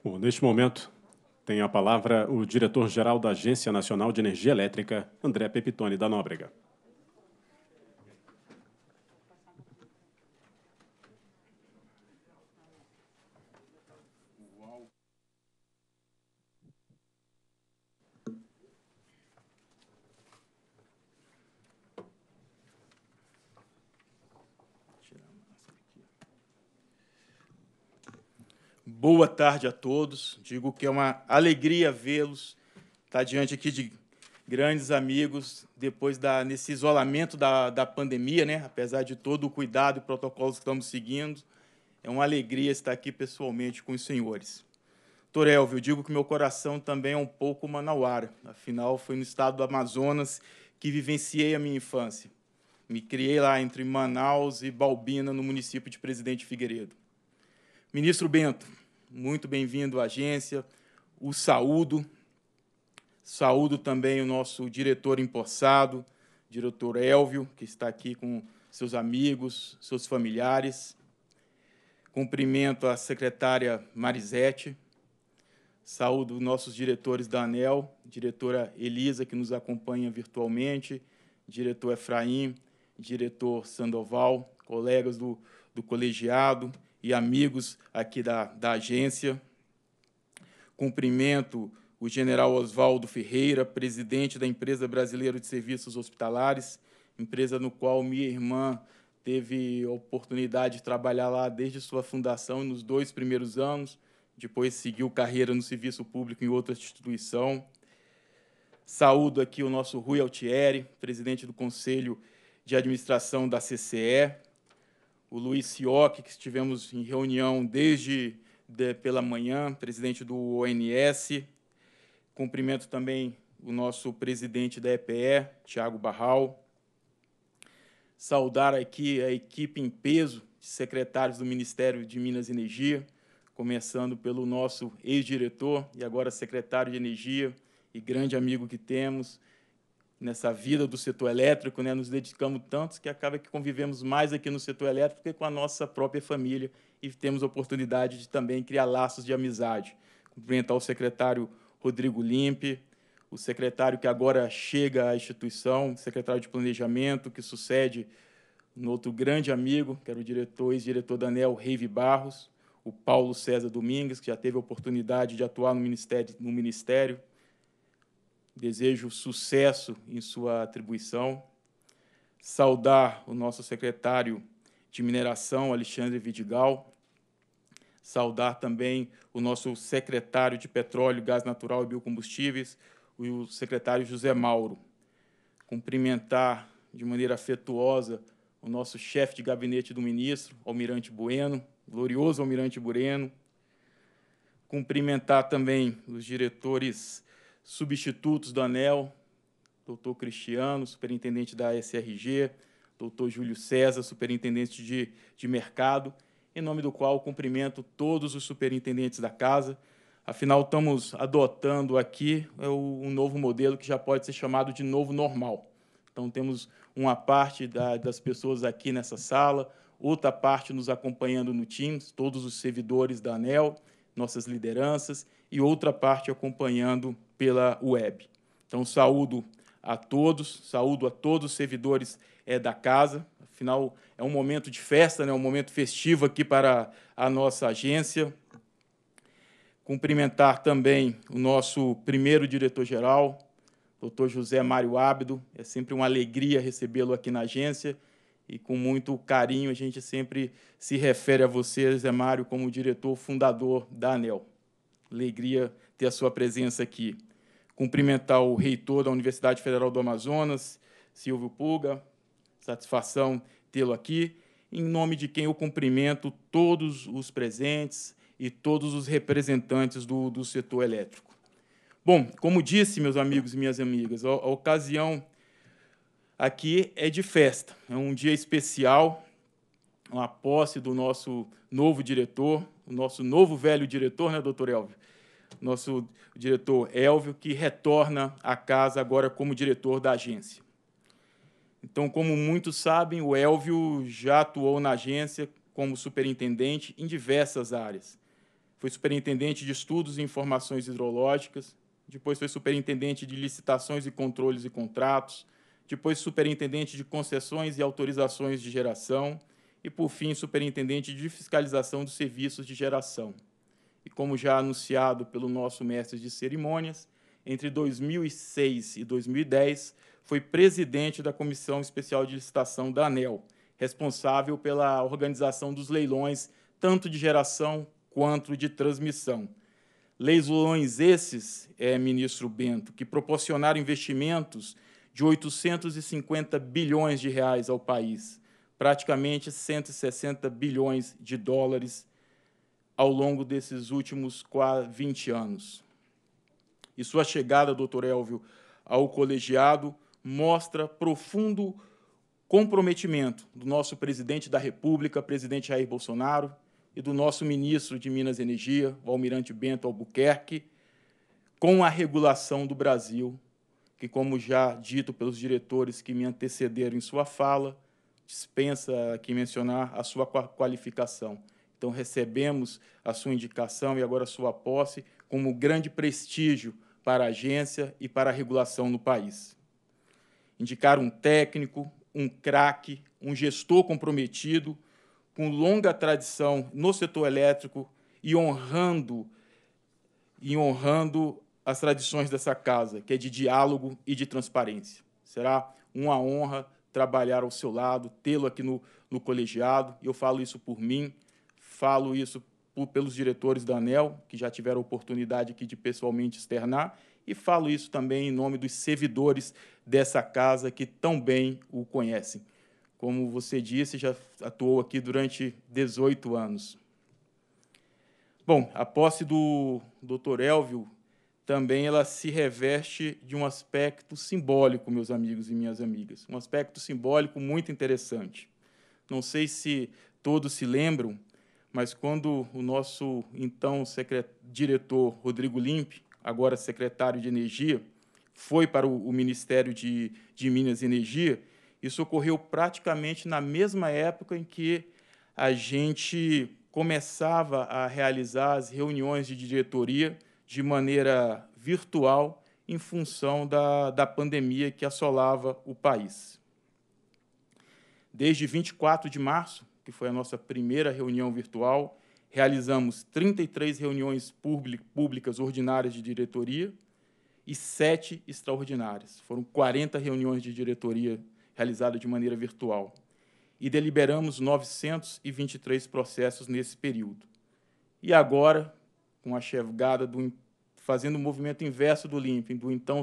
Bom, neste momento, tem a palavra o diretor-geral da Agência Nacional de Energia Elétrica, André Pepitone da Nóbrega. Boa tarde a todos. Digo que é uma alegria vê-los, estar tá diante aqui de grandes amigos, depois da, nesse isolamento da, da pandemia, né? apesar de todo o cuidado e protocolos que estamos seguindo. É uma alegria estar aqui pessoalmente com os senhores. Torelvio, digo que meu coração também é um pouco manauara, afinal, foi no estado do Amazonas que vivenciei a minha infância. Me criei lá entre Manaus e Balbina, no município de Presidente Figueiredo. Ministro Bento, muito bem-vindo à agência. O saúdo, saúdo também o nosso diretor empossado, diretor Elvio, que está aqui com seus amigos, seus familiares. Cumprimento a secretária Marisete. Saúdo nossos diretores da ANEL, diretora Elisa, que nos acompanha virtualmente, diretor Efraim, diretor Sandoval, colegas do, do colegiado, e amigos aqui da, da agência. Cumprimento o general Oswaldo Ferreira, presidente da Empresa Brasileira de Serviços Hospitalares, empresa no qual minha irmã teve a oportunidade de trabalhar lá desde sua fundação nos dois primeiros anos, depois seguiu carreira no serviço público em outra instituição. Saúdo aqui o nosso Rui Altieri, presidente do Conselho de Administração da CCE, o Luiz Sioc, que estivemos em reunião desde de, pela manhã, presidente do ONS. Cumprimento também o nosso presidente da EPE, Tiago Barral. Saudar aqui a equipe em peso de secretários do Ministério de Minas e Energia, começando pelo nosso ex-diretor e agora secretário de Energia e grande amigo que temos, nessa vida do setor elétrico, né? nos dedicamos tanto que acaba que convivemos mais aqui no setor elétrico que com a nossa própria família e temos a oportunidade de também criar laços de amizade. Cumprimentar o secretário Rodrigo Limpe, o secretário que agora chega à instituição, secretário de Planejamento, que sucede no outro grande amigo, que era o diretor, ex-diretor Daniel Reive Barros, o Paulo César Domingues, que já teve a oportunidade de atuar no Ministério, no ministério desejo sucesso em sua atribuição. Saudar o nosso secretário de Mineração, Alexandre Vidigal. Saudar também o nosso secretário de Petróleo, Gás Natural e Biocombustíveis, o secretário José Mauro. Cumprimentar de maneira afetuosa o nosso chefe de gabinete do ministro, Almirante Bueno, glorioso Almirante Bueno. Cumprimentar também os diretores substitutos do ANEL, doutor Cristiano, superintendente da SRG, doutor Júlio César, superintendente de, de mercado, em nome do qual cumprimento todos os superintendentes da casa. Afinal, estamos adotando aqui é um novo modelo que já pode ser chamado de novo normal. Então, temos uma parte da, das pessoas aqui nessa sala, outra parte nos acompanhando no Teams, todos os servidores da ANEL, nossas lideranças, e outra parte acompanhando pela web. Então, saúdo a todos, saúdo a todos os servidores é, da casa. Afinal, é um momento de festa, né? um momento festivo aqui para a nossa agência. Cumprimentar também o nosso primeiro diretor-geral, doutor José Mário Ábido. É sempre uma alegria recebê-lo aqui na agência e com muito carinho a gente sempre se refere a você, Zé Mário, como diretor fundador da ANEL. Alegria ter a sua presença aqui. Cumprimentar o reitor da Universidade Federal do Amazonas, Silvio Puga. Satisfação tê-lo aqui. Em nome de quem eu cumprimento todos os presentes e todos os representantes do, do setor elétrico. Bom, como disse, meus amigos e minhas amigas, a, a ocasião aqui é de festa. É um dia especial, uma posse do nosso novo diretor, o nosso novo velho diretor, né, doutor Elvio? Nosso diretor Elvio, que retorna à casa agora como diretor da agência. Então, como muitos sabem, o Elvio já atuou na agência como superintendente em diversas áreas. Foi superintendente de estudos e informações hidrológicas, depois foi superintendente de licitações e controles e contratos, depois superintendente de concessões e autorizações de geração e, por fim, superintendente de fiscalização dos serviços de geração. E como já anunciado pelo nosso mestre de cerimônias, entre 2006 e 2010 foi presidente da Comissão Especial de Licitação da ANEL, responsável pela organização dos leilões tanto de geração quanto de transmissão. Leilões esses, é, ministro Bento, que proporcionaram investimentos de 850 bilhões de reais ao país, praticamente 160 bilhões de dólares ao longo desses últimos quase 20 anos. E sua chegada, doutor Elvio, ao colegiado mostra profundo comprometimento do nosso presidente da República, presidente Jair Bolsonaro, e do nosso ministro de Minas e Energia, o almirante Bento Albuquerque, com a regulação do Brasil que, como já dito pelos diretores que me antecederam em sua fala, dispensa aqui mencionar a sua qualificação. Então, recebemos a sua indicação e agora a sua posse como grande prestígio para a agência e para a regulação no país. Indicar um técnico, um craque, um gestor comprometido, com longa tradição no setor elétrico e honrando e honrando as tradições dessa casa, que é de diálogo e de transparência. Será uma honra trabalhar ao seu lado, tê-lo aqui no, no colegiado. Eu falo isso por mim, falo isso por, pelos diretores da ANEL, que já tiveram a oportunidade aqui de pessoalmente externar, e falo isso também em nome dos servidores dessa casa que tão bem o conhecem. Como você disse, já atuou aqui durante 18 anos. Bom, a posse do Dr. Elvio também ela se reveste de um aspecto simbólico, meus amigos e minhas amigas, um aspecto simbólico muito interessante. Não sei se todos se lembram, mas quando o nosso então diretor Rodrigo Limpe, agora secretário de Energia, foi para o Ministério de, de Minas e Energia, isso ocorreu praticamente na mesma época em que a gente começava a realizar as reuniões de diretoria de maneira virtual em função da, da pandemia que assolava o país. Desde 24 de março, que foi a nossa primeira reunião virtual, realizamos 33 reuniões públicas ordinárias de diretoria e sete extraordinárias. Foram 40 reuniões de diretoria realizadas de maneira virtual. E deliberamos 923 processos nesse período. E agora, com a chegada do fazendo o movimento inverso do Limping, do então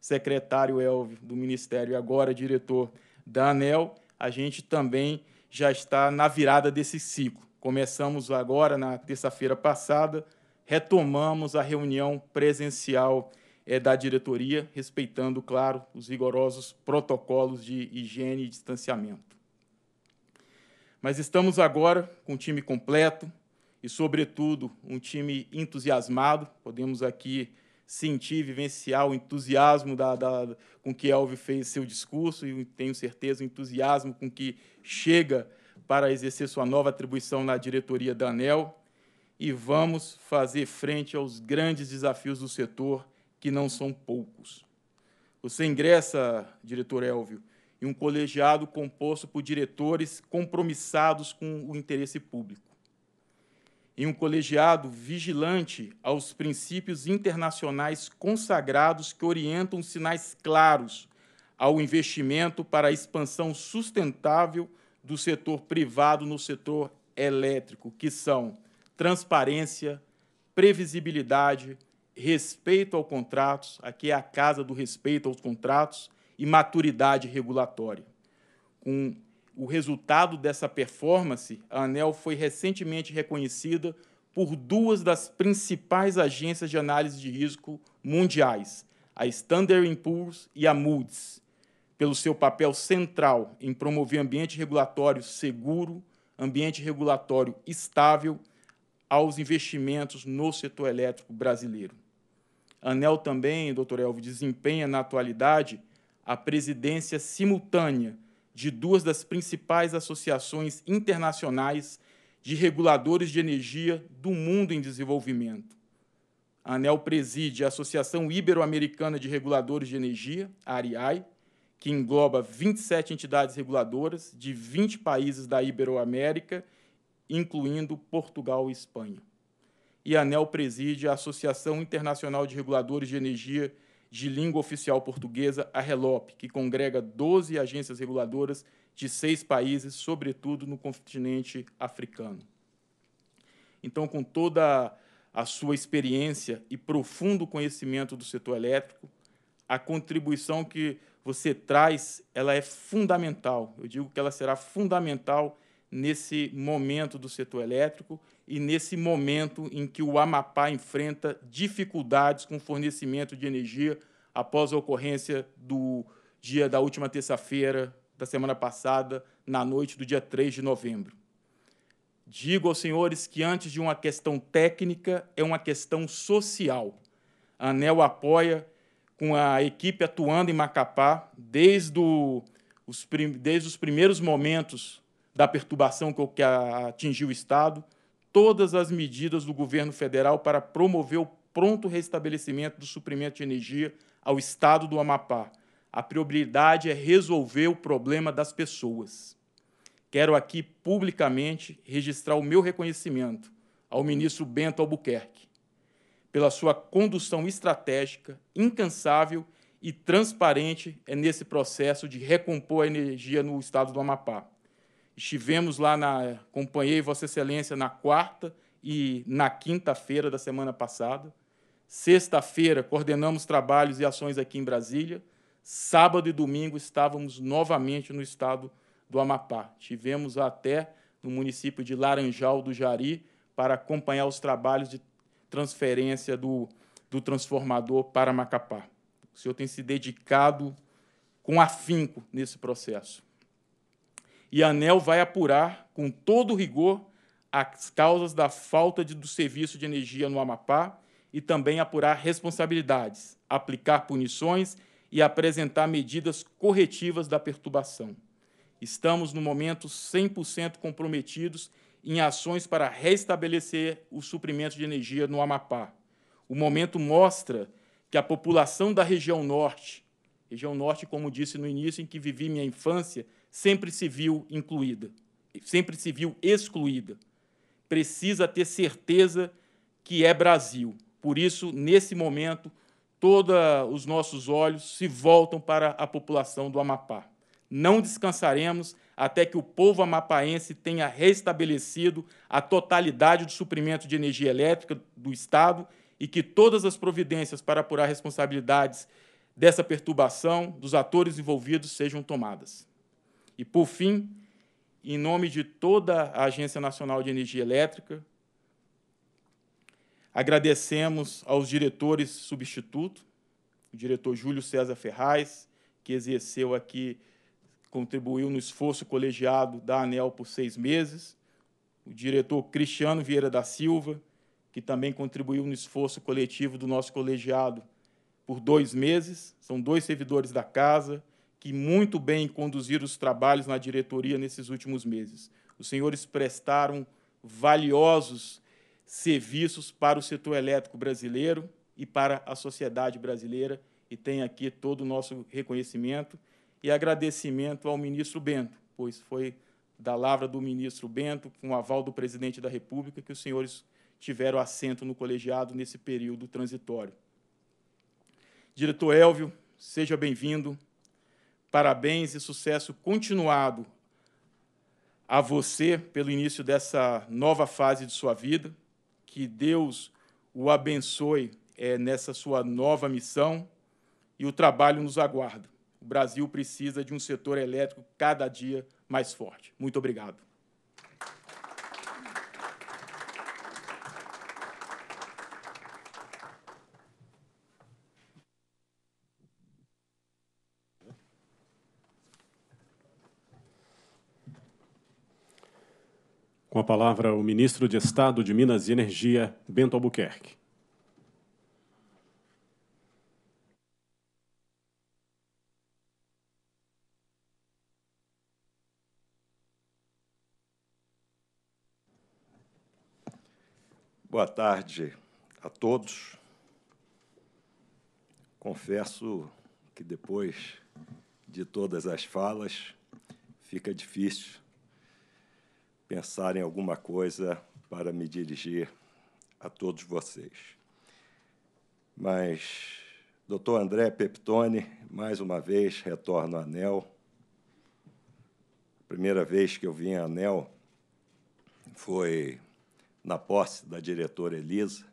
secretário Elvio do Ministério e agora diretor da ANEL, a gente também já está na virada desse ciclo. Começamos agora na terça-feira passada, retomamos a reunião presencial é, da diretoria, respeitando, claro, os rigorosos protocolos de higiene e distanciamento. Mas estamos agora com o time completo, e, sobretudo, um time entusiasmado. Podemos aqui sentir, vivenciar o entusiasmo da, da, com que Elvio fez seu discurso e tenho certeza o entusiasmo com que chega para exercer sua nova atribuição na diretoria da ANEL. E vamos fazer frente aos grandes desafios do setor, que não são poucos. Você ingressa, diretor Elvio, em um colegiado composto por diretores compromissados com o interesse público em um colegiado vigilante aos princípios internacionais consagrados que orientam sinais claros ao investimento para a expansão sustentável do setor privado no setor elétrico, que são transparência, previsibilidade, respeito aos contratos, aqui é a casa do respeito aos contratos e maturidade regulatória. Com o resultado dessa performance, a ANEL foi recentemente reconhecida por duas das principais agências de análise de risco mundiais, a Standard Poor's e a Moody's, pelo seu papel central em promover ambiente regulatório seguro, ambiente regulatório estável aos investimentos no setor elétrico brasileiro. A ANEL também, doutor Elvio, desempenha na atualidade a presidência simultânea de duas das principais associações internacionais de reguladores de energia do mundo em desenvolvimento. A ANEL preside a Associação Ibero-Americana de Reguladores de Energia, ARIAI, que engloba 27 entidades reguladoras de 20 países da Iberoamérica, incluindo Portugal e Espanha. E a ANEL preside a Associação Internacional de Reguladores de Energia, de língua oficial portuguesa, a RELOP, que congrega 12 agências reguladoras de seis países, sobretudo no continente africano. Então, com toda a sua experiência e profundo conhecimento do setor elétrico, a contribuição que você traz, ela é fundamental. Eu digo que ela será fundamental nesse momento do setor elétrico e nesse momento em que o Amapá enfrenta dificuldades com fornecimento de energia após a ocorrência do dia da última terça-feira da semana passada, na noite do dia 3 de novembro. Digo aos senhores que antes de uma questão técnica é uma questão social. A ANEL apoia com a equipe atuando em Macapá desde, o, os, desde os primeiros momentos da perturbação que, que atingiu o estado todas as medidas do governo federal para promover o pronto restabelecimento do suprimento de energia ao estado do Amapá. A prioridade é resolver o problema das pessoas. Quero aqui publicamente registrar o meu reconhecimento ao ministro Bento Albuquerque pela sua condução estratégica, incansável e transparente nesse processo de recompor a energia no estado do Amapá. Estivemos lá na. Acompanhei Vossa Excelência na quarta e na quinta-feira da semana passada. Sexta-feira, coordenamos trabalhos e ações aqui em Brasília. Sábado e domingo, estávamos novamente no estado do Amapá. Tivemos até no município de Laranjal do Jari para acompanhar os trabalhos de transferência do, do transformador para Macapá. O senhor tem se dedicado com afinco nesse processo e a ANEL vai apurar com todo rigor as causas da falta de, do serviço de energia no Amapá e também apurar responsabilidades, aplicar punições e apresentar medidas corretivas da perturbação. Estamos, no momento, 100% comprometidos em ações para restabelecer o suprimento de energia no Amapá. O momento mostra que a população da região norte, região norte, como disse no início, em que vivi minha infância, sempre se viu incluída, sempre se viu excluída. Precisa ter certeza que é Brasil. Por isso, nesse momento, todos os nossos olhos se voltam para a população do Amapá. Não descansaremos até que o povo amapaense tenha restabelecido a totalidade do suprimento de energia elétrica do Estado e que todas as providências para apurar responsabilidades dessa perturbação dos atores envolvidos sejam tomadas. E, por fim, em nome de toda a Agência Nacional de Energia Elétrica, agradecemos aos diretores substituto, o diretor Júlio César Ferraz, que exerceu aqui, contribuiu no esforço colegiado da ANEL por seis meses, o diretor Cristiano Vieira da Silva, que também contribuiu no esforço coletivo do nosso colegiado por dois meses, são dois servidores da casa, que muito bem conduziram os trabalhos na diretoria nesses últimos meses. Os senhores prestaram valiosos serviços para o setor elétrico brasileiro e para a sociedade brasileira e tem aqui todo o nosso reconhecimento e agradecimento ao ministro Bento, pois foi da lavra do ministro Bento, com o aval do presidente da República, que os senhores tiveram assento no colegiado nesse período transitório. Diretor Elvio, seja bem-vindo. Parabéns e sucesso continuado a você pelo início dessa nova fase de sua vida. Que Deus o abençoe é, nessa sua nova missão e o trabalho nos aguarda. O Brasil precisa de um setor elétrico cada dia mais forte. Muito obrigado. Com a palavra, o ministro de Estado de Minas e Energia, Bento Albuquerque. Boa tarde a todos. Confesso que depois de todas as falas, fica difícil pensar em alguma coisa para me dirigir a todos vocês. Mas, doutor André Peptone, mais uma vez retorno a ANEL. A primeira vez que eu vim a ANEL foi na posse da diretora Elisa,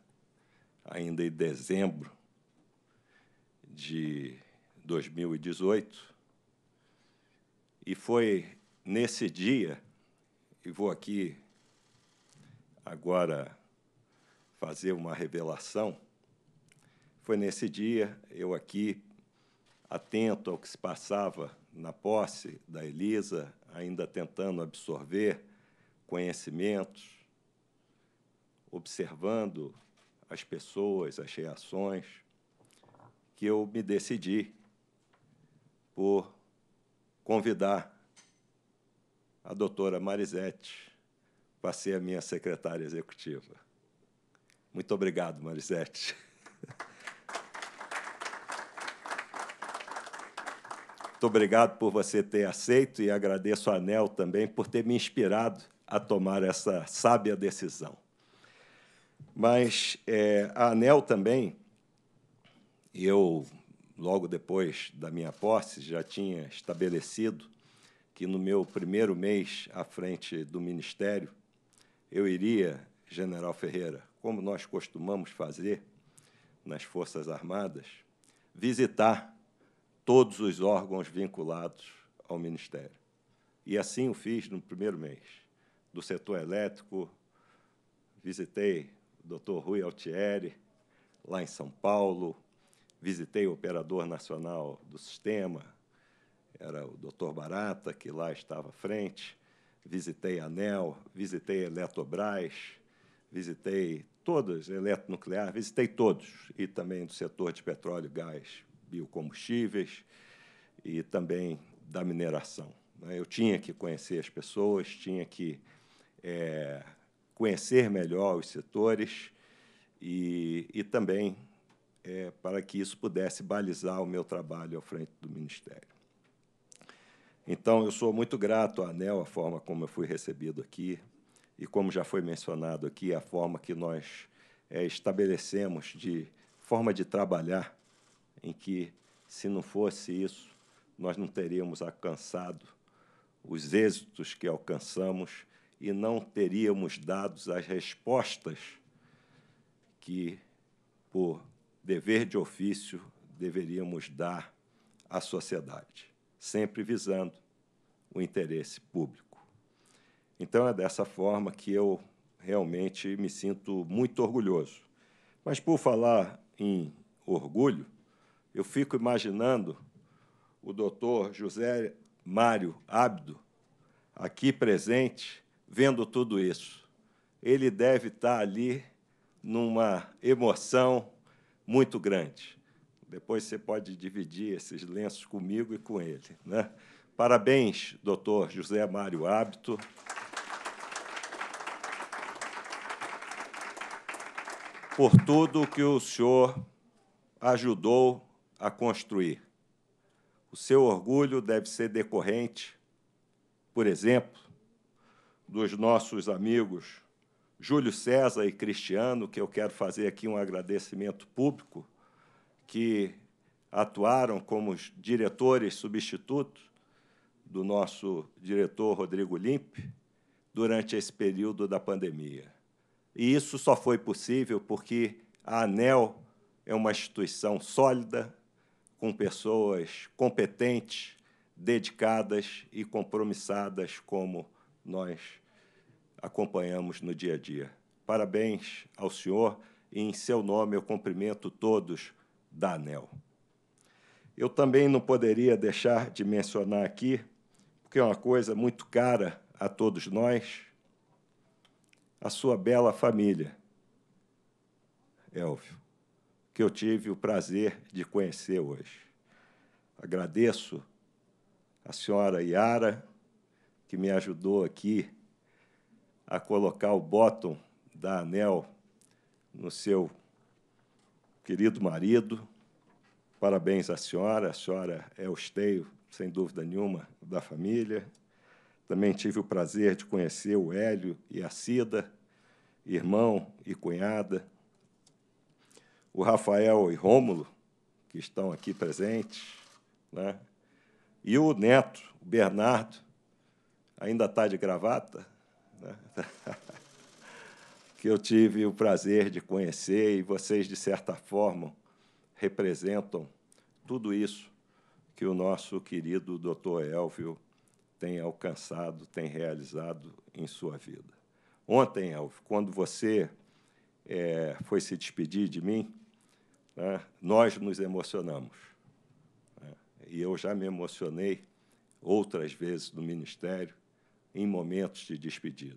ainda em dezembro de 2018. E foi nesse dia e vou aqui agora fazer uma revelação. Foi nesse dia, eu aqui, atento ao que se passava na posse da Elisa, ainda tentando absorver conhecimentos, observando as pessoas, as reações, que eu me decidi por convidar a doutora Marisete, passei a minha secretária executiva. Muito obrigado, Marisete. Muito obrigado por você ter aceito e agradeço a Anel também por ter me inspirado a tomar essa sábia decisão. Mas é, a Anel também, eu, logo depois da minha posse, já tinha estabelecido que no meu primeiro mês à frente do Ministério, eu iria, General Ferreira, como nós costumamos fazer nas Forças Armadas, visitar todos os órgãos vinculados ao Ministério. E assim o fiz no primeiro mês. Do setor elétrico, visitei o Dr. Rui Altieri, lá em São Paulo, visitei o Operador Nacional do Sistema, era o Dr. Barata, que lá estava à frente. Visitei a ANEL, visitei a Eletrobras, visitei todas, eletronuclear, visitei todos, e também do setor de petróleo, gás, biocombustíveis e também da mineração. Né? Eu tinha que conhecer as pessoas, tinha que é, conhecer melhor os setores e, e também é, para que isso pudesse balizar o meu trabalho à frente do Ministério. Então, eu sou muito grato à ANEL, a forma como eu fui recebido aqui, e como já foi mencionado aqui, a forma que nós é, estabelecemos de forma de trabalhar, em que, se não fosse isso, nós não teríamos alcançado os êxitos que alcançamos e não teríamos dado as respostas que, por dever de ofício, deveríamos dar à sociedade sempre visando o interesse público. Então é dessa forma que eu realmente me sinto muito orgulhoso. Mas por falar em orgulho, eu fico imaginando o doutor José Mário Ábido, aqui presente, vendo tudo isso. Ele deve estar ali numa emoção muito grande. Depois você pode dividir esses lenços comigo e com ele. Né? Parabéns, doutor José Mário Hábito. Por tudo que o senhor ajudou a construir. O seu orgulho deve ser decorrente, por exemplo, dos nossos amigos Júlio César e Cristiano, que eu quero fazer aqui um agradecimento público que atuaram como diretores substitutos do nosso diretor Rodrigo Limpe durante esse período da pandemia. E isso só foi possível porque a ANEL é uma instituição sólida, com pessoas competentes, dedicadas e compromissadas, como nós acompanhamos no dia a dia. Parabéns ao senhor e, em seu nome, eu cumprimento todos da ANEL. Eu também não poderia deixar de mencionar aqui, porque é uma coisa muito cara a todos nós, a sua bela família, Elvio, que eu tive o prazer de conhecer hoje. Agradeço a senhora Yara, que me ajudou aqui a colocar o bottom da ANEL no seu querido marido, Parabéns à senhora, a senhora é o esteio, sem dúvida nenhuma, da família. Também tive o prazer de conhecer o Hélio e a Cida, irmão e cunhada. O Rafael e Rômulo, que estão aqui presentes. Né? E o neto, o Bernardo, ainda está de gravata, né? que eu tive o prazer de conhecer e vocês, de certa forma, representam tudo isso que o nosso querido doutor Elvio tem alcançado, tem realizado em sua vida. Ontem, Elvio, quando você é, foi se despedir de mim, né, nós nos emocionamos. Né, e eu já me emocionei outras vezes no Ministério em momentos de despedida.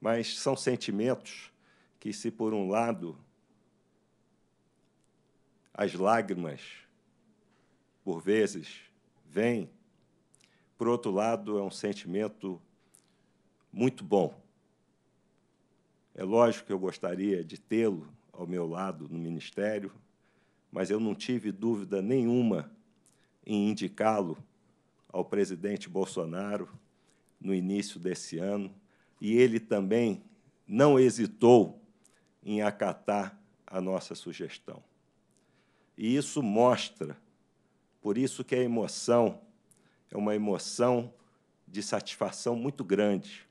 Mas são sentimentos que, se por um lado as lágrimas, por vezes, vêm. Por outro lado, é um sentimento muito bom. É lógico que eu gostaria de tê-lo ao meu lado no ministério, mas eu não tive dúvida nenhuma em indicá-lo ao presidente Bolsonaro no início desse ano, e ele também não hesitou em acatar a nossa sugestão. E isso mostra. Por isso que a emoção é uma emoção de satisfação muito grande,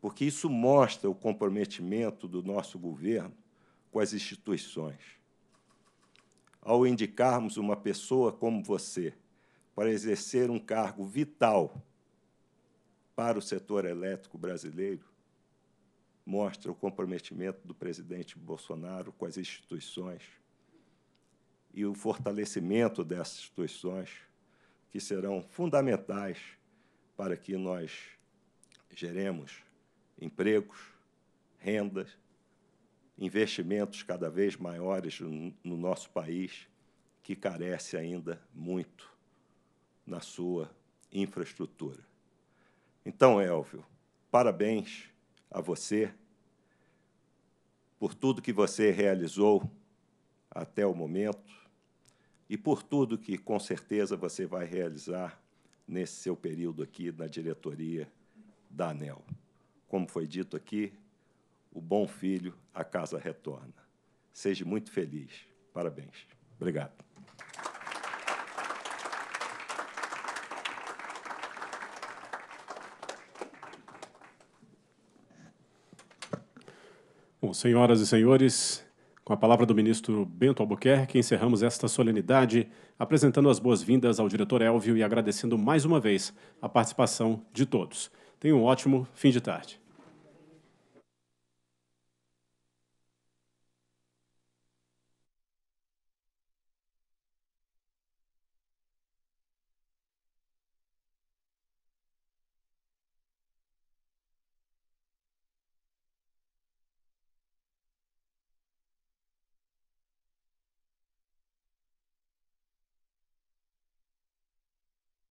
porque isso mostra o comprometimento do nosso governo com as instituições. Ao indicarmos uma pessoa como você para exercer um cargo vital para o setor elétrico brasileiro, mostra o comprometimento do presidente Bolsonaro com as instituições e o fortalecimento dessas instituições, que serão fundamentais para que nós geremos empregos, rendas, investimentos cada vez maiores no nosso país, que carece ainda muito na sua infraestrutura. Então, Elvio, parabéns a você por tudo que você realizou até o momento e por tudo que com certeza você vai realizar nesse seu período aqui na diretoria da ANEL. Como foi dito aqui, o bom filho à casa retorna. Seja muito feliz. Parabéns. Obrigado. Bom, senhoras e senhores, com a palavra do ministro Bento Albuquerque, encerramos esta solenidade, apresentando as boas-vindas ao diretor Elvio e agradecendo mais uma vez a participação de todos. Tenha um ótimo fim de tarde.